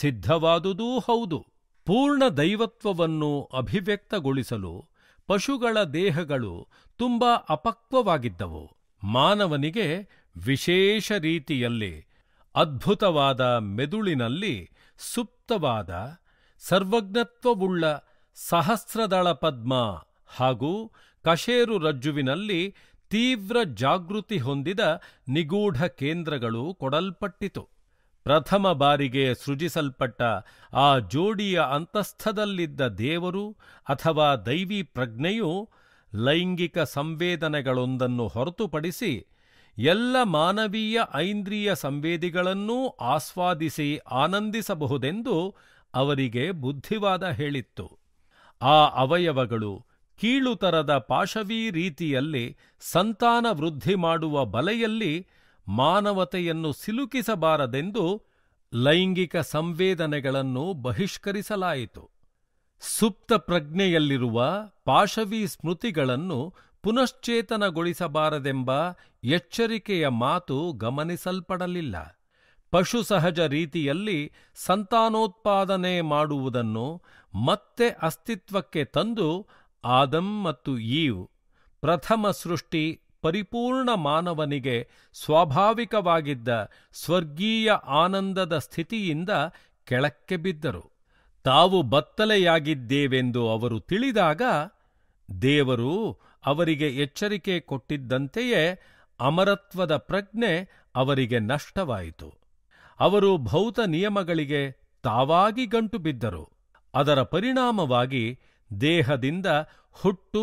ಸಿದ್ಧವಾದುದೂ ಹೌದು ಪೂರ್ಣ ದೈವತ್ವವನ್ನು ಅಭಿವ್ಯಕ್ತಗೊಳಿಸಲು ಪಶುಗಳ ದೇಹಗಳು ತುಂಬ ಅಪಕ್ವವಾಗಿದ್ದವು ಮಾನವನಿಗೆ ವಿಶೇಷ ರೀತಿಯಲ್ಲಿ ಅದ್ಭುತವಾದ ಮೆದುಳಿನಲ್ಲಿ ಸುಪ್ತವಾದ ಸರ್ವಜ್ಞತ್ವವುಳ್ಳ ಸಹಸ್ರದಳ ಪದ್ಮ ಹಾಗೂ ಕಶೇರು ರಜ್ಜುವಿನಲ್ಲಿ ತೀವ್ರ ಜಾಗೃತಿ ಹೊಂದಿದ ನಿಗೂಢ ಕೇಂದ್ರಗಳು ಕೊಡಲ್ಪಟ್ಟಿತು ಪ್ರಥಮ ಬಾರಿಗೆ ಸೃಜಿಸಲ್ಪಟ್ಟ ಆ ಜೋಡಿಯ ಅಂತಸ್ಥದಲ್ಲಿದ್ದ ದೇವರು ಅಥವಾ ದೈವಿ ಪ್ರಜ್ಞೆಯು ಲೈಂಗಿಕ ಸಂವೇದನೆಗಳೊಂದನ್ನು ಹೊರತುಪಡಿಸಿ ಎಲ್ಲ ಮಾನವೀಯ ಐಂದ್ರಿಯ ಸಂವೇದಿಗಳನ್ನೂ ಆಸ್ವಾದಿಸಿ ಆನಂದಿಸಬಹುದೆಂದು ಅವರಿಗೆ ಬುದ್ಧಿವಾದ ಹೇಳಿತ್ತು ಆ ಅವಯವಗಳು ಕೀಳುತರದ ಪಾಶವೀ ರೀತಿಯಲ್ಲಿ ಸಂತಾನ ವೃದ್ಧಿ ಮಾಡುವ ಬಲೆಯಲ್ಲಿ ಮಾನವತೆಯನ್ನು ಸಿಲುಕಿಸಬಾರದೆಂದು ಲೈಂಗಿಕ ಸಂವೇದನೆಗಳನ್ನು ಬಹಿಷ್ಕರಿಸಲಾಯಿತು ಸುಪ್ತ ಪ್ರಜ್ಞೆಯಲ್ಲಿರುವ ಪಾಶವೀ ಸ್ಮೃತಿಗಳನ್ನು ಪುನಶ್ಚೇತನಗೊಳಿಸಬಾರದೆಂಬ ಎಚ್ಚರಿಕೆಯ ಮಾತು ಗಮನಿಸಲ್ಪಡಲಿಲ್ಲ ಪಶುಸಹಜ ರೀತಿಯಲ್ಲಿ ಸಂತಾನೋತ್ಪಾದನೆ ಮಾಡುವುದನ್ನು ಮತ್ತೆ ಅಸ್ತಿತ್ವಕ್ಕೆ ತಂದು ಆದಂ ಮತ್ತು ಈವ್ ಪ್ರಥಮ ಸೃಷ್ಟಿ ಪರಿಪೂರ್ಣ ಮಾನವನಿಗೆ ಸ್ವಾಭಾವಿಕವಾಗಿದ್ದ ಸ್ವರ್ಗೀಯ ಆನಂದದ ಸ್ಥಿತಿಯಿಂದ ಕೆಳಕ್ಕೆ ಬಿದ್ದರು ತಾವು ಬತ್ತಲೆಯಾಗಿದ್ದೇವೆಂದು ಅವರು ತಿಳಿದಾಗ ದೇವರು ಅವರಿಗೆ ಎಚ್ಚರಿಕೆ ಕೊಟ್ಟಿದ್ದಂತೆಯೇ ಅಮರತ್ವದ ಪ್ರಜ್ಞೆ ಅವರಿಗೆ ನಷ್ಟವಾಯಿತು ಅವರು ಭೌತ ನಿಯಮಗಳಿಗೆ ತಾವಾಗಿ ಗಂಟು ಬಿದ್ದರು ಅದರ ಪರಿಣಾಮವಾಗಿ ದೇಹದಿಂದ ಹುಟ್ಟು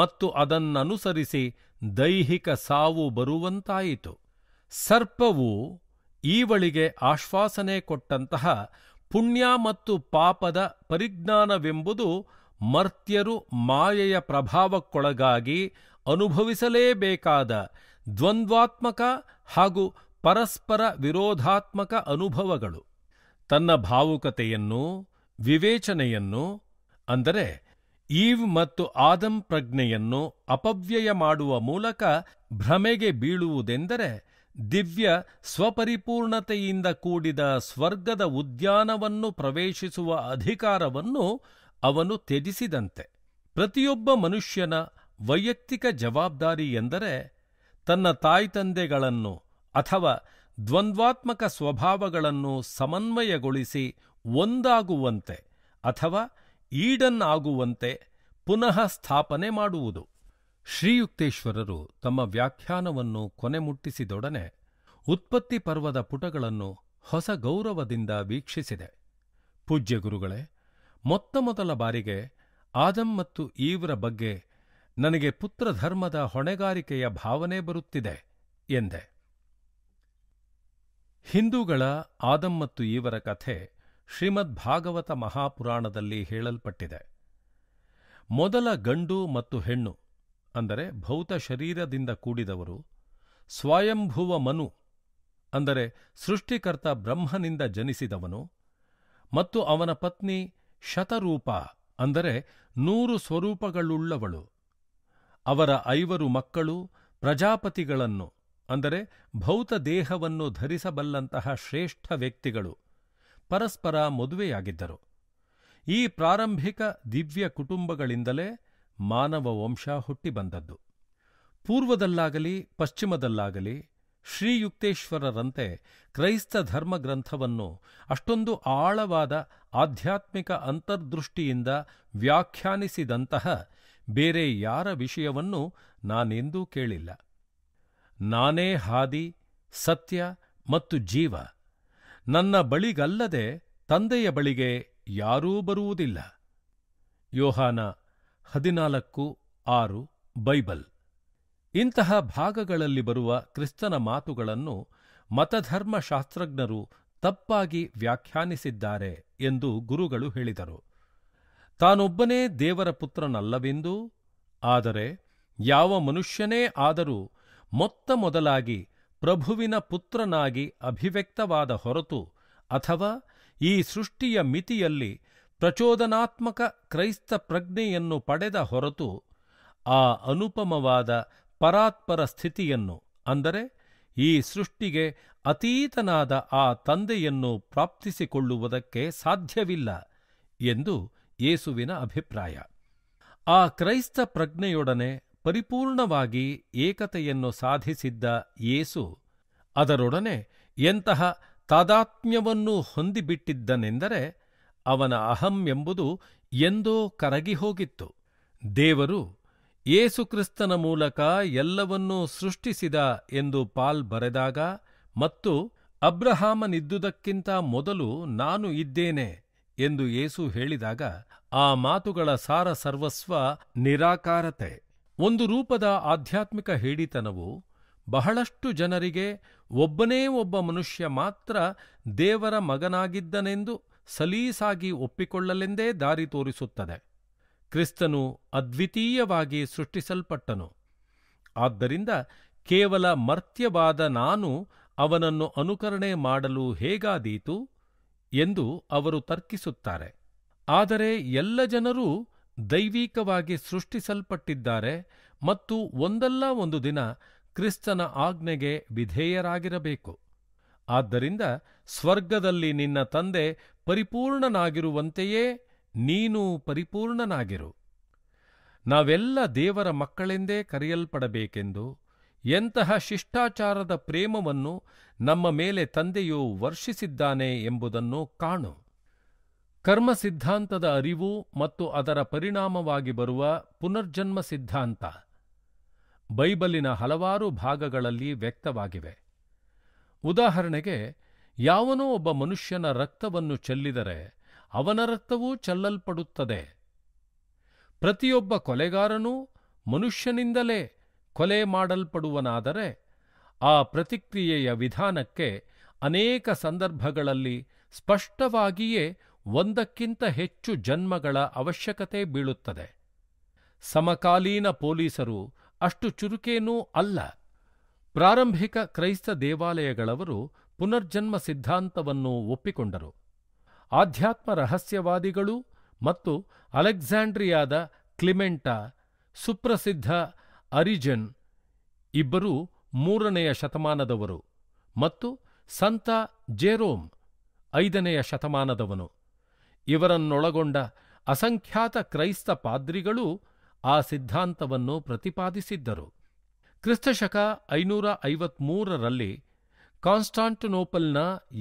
ಮತ್ತು ಅದನ್ನನುಸರಿಸಿ ದೈಹಿಕ ಸಾವು ಬರುವಂತಾಯಿತು ಸರ್ಪವು ಈವಳಿಗೆ ಆಶ್ವಾಸನೆ ಕೊಟ್ಟಂತಹ ಪುಣ್ಯ ಮತ್ತು ಪಾಪದ ಪರಿಜ್ಞಾನವೆಂಬುದು ಮರ್ತ್ಯರು ಮಾಯೆಯ ಪ್ರಭಾವಕ್ಕೊಳಗಾಗಿ ಅನುಭವಿಸಲೇಬೇಕಾದ ದ್ವಂದ್ವಾತ್ಮಕ ಹಾಗೂ ಪರಸ್ಪರ ವಿರೋಧಾತ್ಮಕ ಅನುಭವಗಳು ತನ್ನ ಭಾವುಕತೆಯನ್ನು ವಿವೇಚನೆಯನ್ನು ಅಂದರೆ ಈವ್ ಮತ್ತು ಆದಂ ಪ್ರಜ್ಞೆಯನ್ನು ಅಪವ್ಯಯ ಮಾಡುವ ಮೂಲಕ ಭ್ರಮೆಗೆ ಬೀಳುವುದೆಂದರೆ ದಿವ್ಯ ಸ್ವಪರಿಪೂರ್ಣತೆಯಿಂದ ಕೂಡಿದ ಸ್ವರ್ಗದ ಉದ್ಯಾನವನ್ನು ಪ್ರವೇಶಿಸುವ ಅಧಿಕಾರವನ್ನು ಅವನು ತ್ಯಜಿಸಿದಂತೆ ಪ್ರತಿಯೊಬ್ಬ ಮನುಷ್ಯನ ವೈಯಕ್ತಿಕ ಜವಾಬ್ದಾರಿ ಎಂದರೆ ತನ್ನ ತಾಯ್ತಂದೆಗಳನ್ನು ಅಥವಾ ದ್ವಂದ್ವಾತ್ಮಕ ಸ್ವಭಾವಗಳನ್ನು ಸಮನ್ವಯಗೊಳಿಸಿ ಒಂದಾಗುವಂತೆ ಅಥವಾ ಈಡನ್ ಆಗುವಂತೆ ಪುನಃ ಸ್ಥಾಪನೆ ಮಾಡುವುದು ಶ್ರೀಯುಕ್ತೇಶ್ವರರು ತಮ್ಮ ವ್ಯಾಖ್ಯಾನವನ್ನು ಕೊನೆ ಮುಟ್ಟಿಸಿದೊಡನೆ ಉತ್ಪತ್ತಿ ಪರ್ವದ ಪುಟಗಳನ್ನು ಹೊಸ ಗೌರವದಿಂದ ವೀಕ್ಷಿಸಿದೆ ಪೂಜ್ಯ ಗುರುಗಳೇ ಮೊತ್ತ ಮೊದಲ ಬಾರಿಗೆ ಆದಂ ಮತ್ತು ಈವ್ರ ಬಗ್ಗೆ ನನಗೆ ಪುತ್ರಧರ್ಮದ ಹೊಣೆಗಾರಿಕೆಯ ಭಾವನೆ ಬರುತ್ತಿದೆ ಎಂದೆ ಹಿಂದೂಗಳ ಆದಂ ಮತ್ತು ಈವರ ಕಥೆ ಭಾಗವತ ಮಹಾಪುರಾಣದಲ್ಲಿ ಹೇಳಲ್ಪಟ್ಟಿದೆ ಮೊದಲ ಗಂಡು ಮತ್ತು ಹೆಣ್ಣು ಅಂದರೆ ಭೌತ ಶರೀರದಿಂದ ಕೂಡಿದವರು ಸ್ವಯಂಭುವ ಮನು ಅಂದರೆ ಸೃಷ್ಟಿಕರ್ತ ಬ್ರಹ್ಮನಿಂದ ಜನಿಸಿದವನು ಮತ್ತು ಅವನ ಪತ್ನಿ ಶತರೂಪ ಅಂದರೆ ನೂರು ಸ್ವರೂಪಗಳುಳ್ಳವಳು ಅವರ ಐವರು ಮಕ್ಕಳು ಪ್ರಜಾಪತಿಗಳನ್ನು ಅಂದರೆ ಭೌತ ದೇಹವನ್ನು ಧರಿಸಬಲ್ಲಂತಹ ಶ್ರೇಷ್ಠ ವ್ಯಕ್ತಿಗಳು ಪರಸ್ಪರ ಮದುವೆಯಾಗಿದ್ದರು ಈ ಪ್ರಾರಂಭಿಕ ದಿವ್ಯ ಕುಟುಂಬಗಳಿಂದಲೇ ಮಾನವ ವಂಶ ಹುಟ್ಟಿಬಂದದ್ದು ಪೂರ್ವದಲ್ಲಾಗಲಿ ಪಶ್ಚಿಮದಲ್ಲಾಗಲಿ ಶ್ರೀಯುಕ್ತೇಶ್ವರರಂತೆ ಕ್ರೈಸ್ತ ಧರ್ಮಗ್ರಂಥವನ್ನು ಅಷ್ಟೊಂದು ಆಳವಾದ ಆಧ್ಯಾತ್ಮಿಕ ಅಂತರ್ದೃಷ್ಟಿಯಿಂದ ವ್ಯಾಖ್ಯಾನಿಸಿದಂತಹ ಬೇರೆ ಯಾರ ವಿಷಯವನ್ನೂ ನಾನೆಂದೂ ಕೇಳಿಲ್ಲ ನಾನೇ ಹಾದಿ ಸತ್ಯ ಮತ್ತು ಜೀವ ನನ್ನ ಬಳಿಗಲ್ಲದೆ ತಂದೆಯ ಬಳಿಗೆ ಯಾರೂ ಬರುವುದಿಲ್ಲ ಯೋಹಾನ ಹದಿನಾಲ್ಕು ಆರು ಬೈಬಲ್ ಇಂತಹ ಭಾಗಗಳಲ್ಲಿ ಬರುವ ಕ್ರಿಸ್ತನ ಮಾತುಗಳನ್ನು ಮತಧರ್ಮಶಾಸ್ತ್ರಜ್ಞರು ತಪ್ಪಾಗಿ ವ್ಯಾಖ್ಯಾನಿಸಿದ್ದಾರೆ ಎಂದು ಗುರುಗಳು ಹೇಳಿದರು ತಾನೊಬ್ಬನೇ ದೇವರ ಪುತ್ರನಲ್ಲವೆಂದೂ ಆದರೆ ಯಾವ ಮನುಷ್ಯನೇ ಆದರೂ ಮೊತ್ತ ಮೊದಲಾಗಿ ಪ್ರಭುವಿನ ಪುತ್ರನಾಗಿ ಅಭಿವ್ಯಕ್ತವಾದ ಹೊರತು ಅಥವಾ ಈ ಸೃಷ್ಟಿಯ ಮಿತಿಯಲ್ಲಿ ಪ್ರಚೋದನಾತ್ಮಕ ಕ್ರೈಸ್ತ ಪ್ರಜ್ಞೆಯನ್ನು ಪಡೆದ ಹೊರತು ಆ ಅನುಪಮವಾದ ಪರಾತ್ಪರ ಸ್ಥಿತಿಯನ್ನು ಅಂದರೆ ಈ ಸೃಷ್ಟಿಗೆ ಅತೀತನಾದ ಆ ತಂದೆಯನ್ನು ಪ್ರಾಪ್ತಿಸಿಕೊಳ್ಳುವುದಕ್ಕೆ ಸಾಧ್ಯವಿಲ್ಲ ಎಂದು ಯೇಸುವಿನ ಅಭಿಪ್ರಾಯ ಆ ಕ್ರೈಸ್ತ ಪ್ರಜ್ಞೆಯೊಡನೆ ಪರಿಪೂರ್ಣವಾಗಿ ಏಕತೆಯನ್ನು ಸಾಧಿಸಿದ್ದ ಏಸು ಅದರೊಡನೆ ಎಂತಹ ತಾದಾತ್ಮ್ಯವನ್ನೂ ಹೊಂದಿಬಿಟ್ಟಿದ್ದನೆಂದರೆ ಅವನ ಅಹಂ ಎಂಬುದು ಎಂದೋ ಕರಗಿಹೋಗಿತ್ತು ದೇವರು ಏಸುಕ್ರಿಸ್ತನ ಮೂಲಕ ಎಲ್ಲವನ್ನೂ ಸೃಷ್ಟಿಸಿದ ಎಂದು ಪಾಲ್ ಬರೆದಾಗ ಮತ್ತು ಅಬ್ರಹಾಮನಿದ್ದುದಕ್ಕಿಂತ ಮೊದಲು ನಾನು ಇದ್ದೇನೆ ಎಂದು ಏಸು ಹೇಳಿದಾಗ ಆ ಮಾತುಗಳ ಸಾರ ಸರ್ವಸ್ವ ನಿರಾಕಾರತೆ ಒಂದು ರೂಪದ ಆಧ್ಯಾತ್ಮಿಕ ಹೇಡಿತನವು ಬಹಳಷ್ಟು ಜನರಿಗೆ ಒಬ್ಬನೇ ಒಬ್ಬ ಮನುಷ್ಯ ಮಾತ್ರ ದೇವರ ಮಗನಾಗಿದ್ದನೆಂದು ಸಲೀಸಾಗಿ ಒಪ್ಪಿಕೊಳ್ಳಲೆಂದೇ ದಾರಿ ತೋರಿಸುತ್ತದೆ ಕ್ರಿಸ್ತನು ಅದ್ವಿತೀಯವಾಗಿ ಸೃಷ್ಟಿಸಲ್ಪಟ್ಟನು ಆದ್ದರಿಂದ ಕೇವಲ ಮರ್ತ್ಯವಾದ ನಾನು ಅವನನ್ನು ಅನುಕರಣೆ ಮಾಡಲು ಹೇಗಾದೀತು ಎಂದು ಅವರು ತರ್ಕಿಸುತ್ತಾರೆ ಆದರೆ ಎಲ್ಲ ಜನರೂ ದೈವೀಕವಾಗಿ ಸೃಷ್ಟಿಸಲ್ಪಟ್ಟಿದ್ದಾರೆ ಮತ್ತು ಒಂದಲ್ಲ ಒಂದು ದಿನ ಕ್ರಿಸ್ತನ ಆಜ್ಞೆಗೆ ವಿಧೇಯರಾಗಿರಬೇಕು ಆದ್ದರಿಂದ ಸ್ವರ್ಗದಲ್ಲಿ ನಿನ್ನ ತಂದೆ ಪರಿಪೂರ್ಣನಾಗಿರುವಂತೆಯೇ ನೀನೂ ಪರಿಪೂರ್ಣನಾಗಿರು ನಾವೆಲ್ಲ ದೇವರ ಮಕ್ಕಳೆಂದೇ ಕರೆಯಲ್ಪಡಬೇಕೆಂದು ಎಂತಹ ಶಿಷ್ಟಾಚಾರದ ಪ್ರೇಮವನ್ನು ನಮ್ಮ ಮೇಲೆ ತಂದೆಯು ವರ್ಷಿಸಿದ್ದಾನೆ ಎಂಬುದನ್ನು ಕಾಣು ಕರ್ಮ ಸಿದ್ಧಾಂತದ ಅರಿವು ಮತ್ತು ಅದರ ಪರಿಣಾಮವಾಗಿ ಬರುವ ಪುನರ್ಜನ್ಮ ಸಿದ್ಧಾಂತ ಬೈಬಲಿನ ಹಲವಾರು ಭಾಗಗಳಲ್ಲಿ ವ್ಯಕ್ತವಾಗಿವೆ ಉದಾಹರಣೆಗೆ ಯಾವನೋ ಒಬ್ಬ ಮನುಷ್ಯನ ರಕ್ತವನ್ನು ಚೆಲ್ಲಿದರೆ ಅವನ ರಕ್ತವೂ ಚೆಲ್ಲಲ್ಪಡುತ್ತದೆ ಪ್ರತಿಯೊಬ್ಬ ಕೊಲೆಗಾರನೂ ಮನುಷ್ಯನಿಂದಲೇ ಕೊಲೆ ಮಾಡಲ್ಪಡುವನಾದರೆ ಆ ಪ್ರತಿಕ್ರಿಯೆಯ ವಿಧಾನಕ್ಕೆ ಅನೇಕ ಸಂದರ್ಭಗಳಲ್ಲಿ ಸ್ಪಷ್ಟವಾಗಿಯೇ ಒಂದಕ್ಕಿಂತ ಹೆಚ್ಚು ಜನ್ಮಗಳ ಅವಶ್ಯಕತೆ ಬೀಳುತ್ತದೆ ಸಮಕಾಲೀನ ಪೊಲೀಸರು ಅಷ್ಟು ಚುರುಕೇನೂ ಅಲ್ಲ ಪ್ರಾರಂಭಿಕ ಕ್ರೈಸ್ತ ದೇವಾಲಯಗಳವರು ಪುನರ್ಜನ್ಮ ಸಿದ್ಧಾಂತವನ್ನು ಒಪ್ಪಿಕೊಂಡರು ಆಧ್ಯಾತ್ಮ ರಹಸ್ಯವಾದಿಗಳು ಮತ್ತು ಅಲೆಕ್ಸಾಂಡ್ರಿಯಾದ ಕ್ಲಿಮೆಂಟ ಸುಪ್ರಸಿದ್ಧ ಅರಿಜನ್ ಇಬ್ಬರೂ ಮೂರನೆಯ ಶತಮಾನದವರು ಮತ್ತು ಸಂತ ಜೇರೋಮ್ ಐದನೆಯ ಶತಮಾನದವನು ಇವರನ್ನೊಳಗೊಂಡ ಅಸಂಖ್ಯಾತ ಕ್ರೈಸ್ತ ಪಾದ್ರಿಗಳೂ ಆ ಸಿದ್ಧಾಂತವನ್ನು ಪ್ರತಿಪಾದಿಸಿದ್ದರು ಕ್ರಿಸ್ತಶಕ ಐನೂರ ಐವತ್ಮೂರರಲ್ಲಿ ಕಾನ್ಸ್ಟಾಂಟಿನೋಪಲ್ನ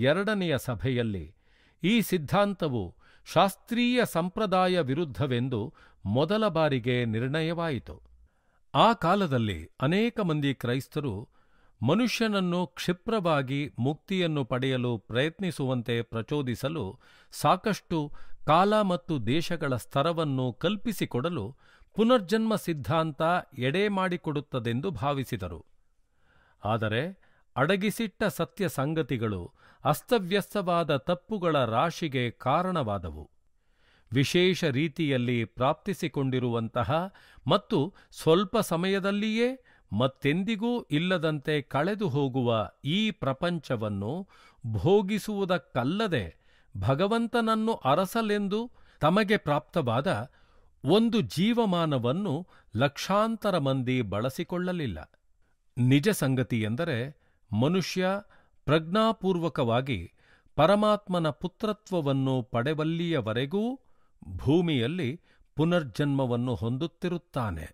ಎರಡನೆಯ ಸಭೆಯಲ್ಲಿ ಈ ಸಿದ್ಧಾಂತವು ಶಾಸ್ತ್ರೀಯ ಸಂಪ್ರದಾಯ ವಿರುದ್ಧವೆಂದು ಮೊದಲ ಬಾರಿಗೆ ನಿರ್ಣಯವಾಯಿತು ಆ ಕಾಲದಲ್ಲಿ ಅನೇಕ ಮಂದಿ ಕ್ರೈಸ್ತರು ಮನುಷ್ಯನನ್ನು ಕ್ಷಿಪ್ರವಾಗಿ ಮುಕ್ತಿಯನ್ನು ಪಡೆಯಲು ಪ್ರಯತ್ನಿಸುವಂತೆ ಪ್ರಚೋದಿಸಲು ಸಾಕಷ್ಟು ಕಾಲ ಮತ್ತು ದೇಶಗಳ ಸ್ತರವನ್ನು ಕಲ್ಪಿಸಿಕೊಡಲು ಪುನರ್ಜನ್ಮ ಸಿದ್ಧಾಂತ ಎಡೆ ಮಾಡಿಕೊಡುತ್ತದೆಂದು ಭಾವಿಸಿದರು ಆದರೆ ಅಡಗಿಸಿಟ್ಟ ಸತ್ಯ ಸಂಗತಿಗಳು ಅಸ್ತವ್ಯಸ್ತವಾದ ತಪ್ಪುಗಳ ರಾಶಿಗೆ ಕಾರಣವಾದವು ವಿಶೇಷ ರೀತಿಯಲ್ಲಿ ಪ್ರಾಪ್ತಿಸಿಕೊಂಡಿರುವಂತಹ ಮತ್ತು ಸ್ವಲ್ಪ ಸಮಯದಲ್ಲಿಯೇ ಮತ್ತೆಂದಿಗೂ ಇಲ್ಲದಂತೆ ಕಳೆದು ಹೋಗುವ ಈ ಪ್ರಪಂಚವನ್ನು ಭೋಗಿಸುವುದಕ್ಕಲ್ಲದೆ ಭಗವಂತನನ್ನು ಅರಸಲೆಂದು ತಮಗೆ ಪ್ರಾಪ್ತವಾದ ಒಂದು ಜೀವಮಾನವನ್ನು ಲಕ್ಷಾಂತರ ಮಂದಿ ಬಳಸಿಕೊಳ್ಳಲಿಲ್ಲ ನಿಜ ಸಂಗತಿಯೆಂದರೆ ಮನುಷ್ಯ ಪ್ರಜ್ಞಾಪೂರ್ವಕವಾಗಿ ಪರಮಾತ್ಮನ ಪುತ್ರತ್ವವನ್ನು ಪಡೆವಲ್ಲಿಯವರೆಗೂ ಭೂಮಿಯಲ್ಲಿ ಪುನರ್ಜನ್ಮವನ್ನು ಹೊಂದುತ್ತಿರುತ್ತಾನೆ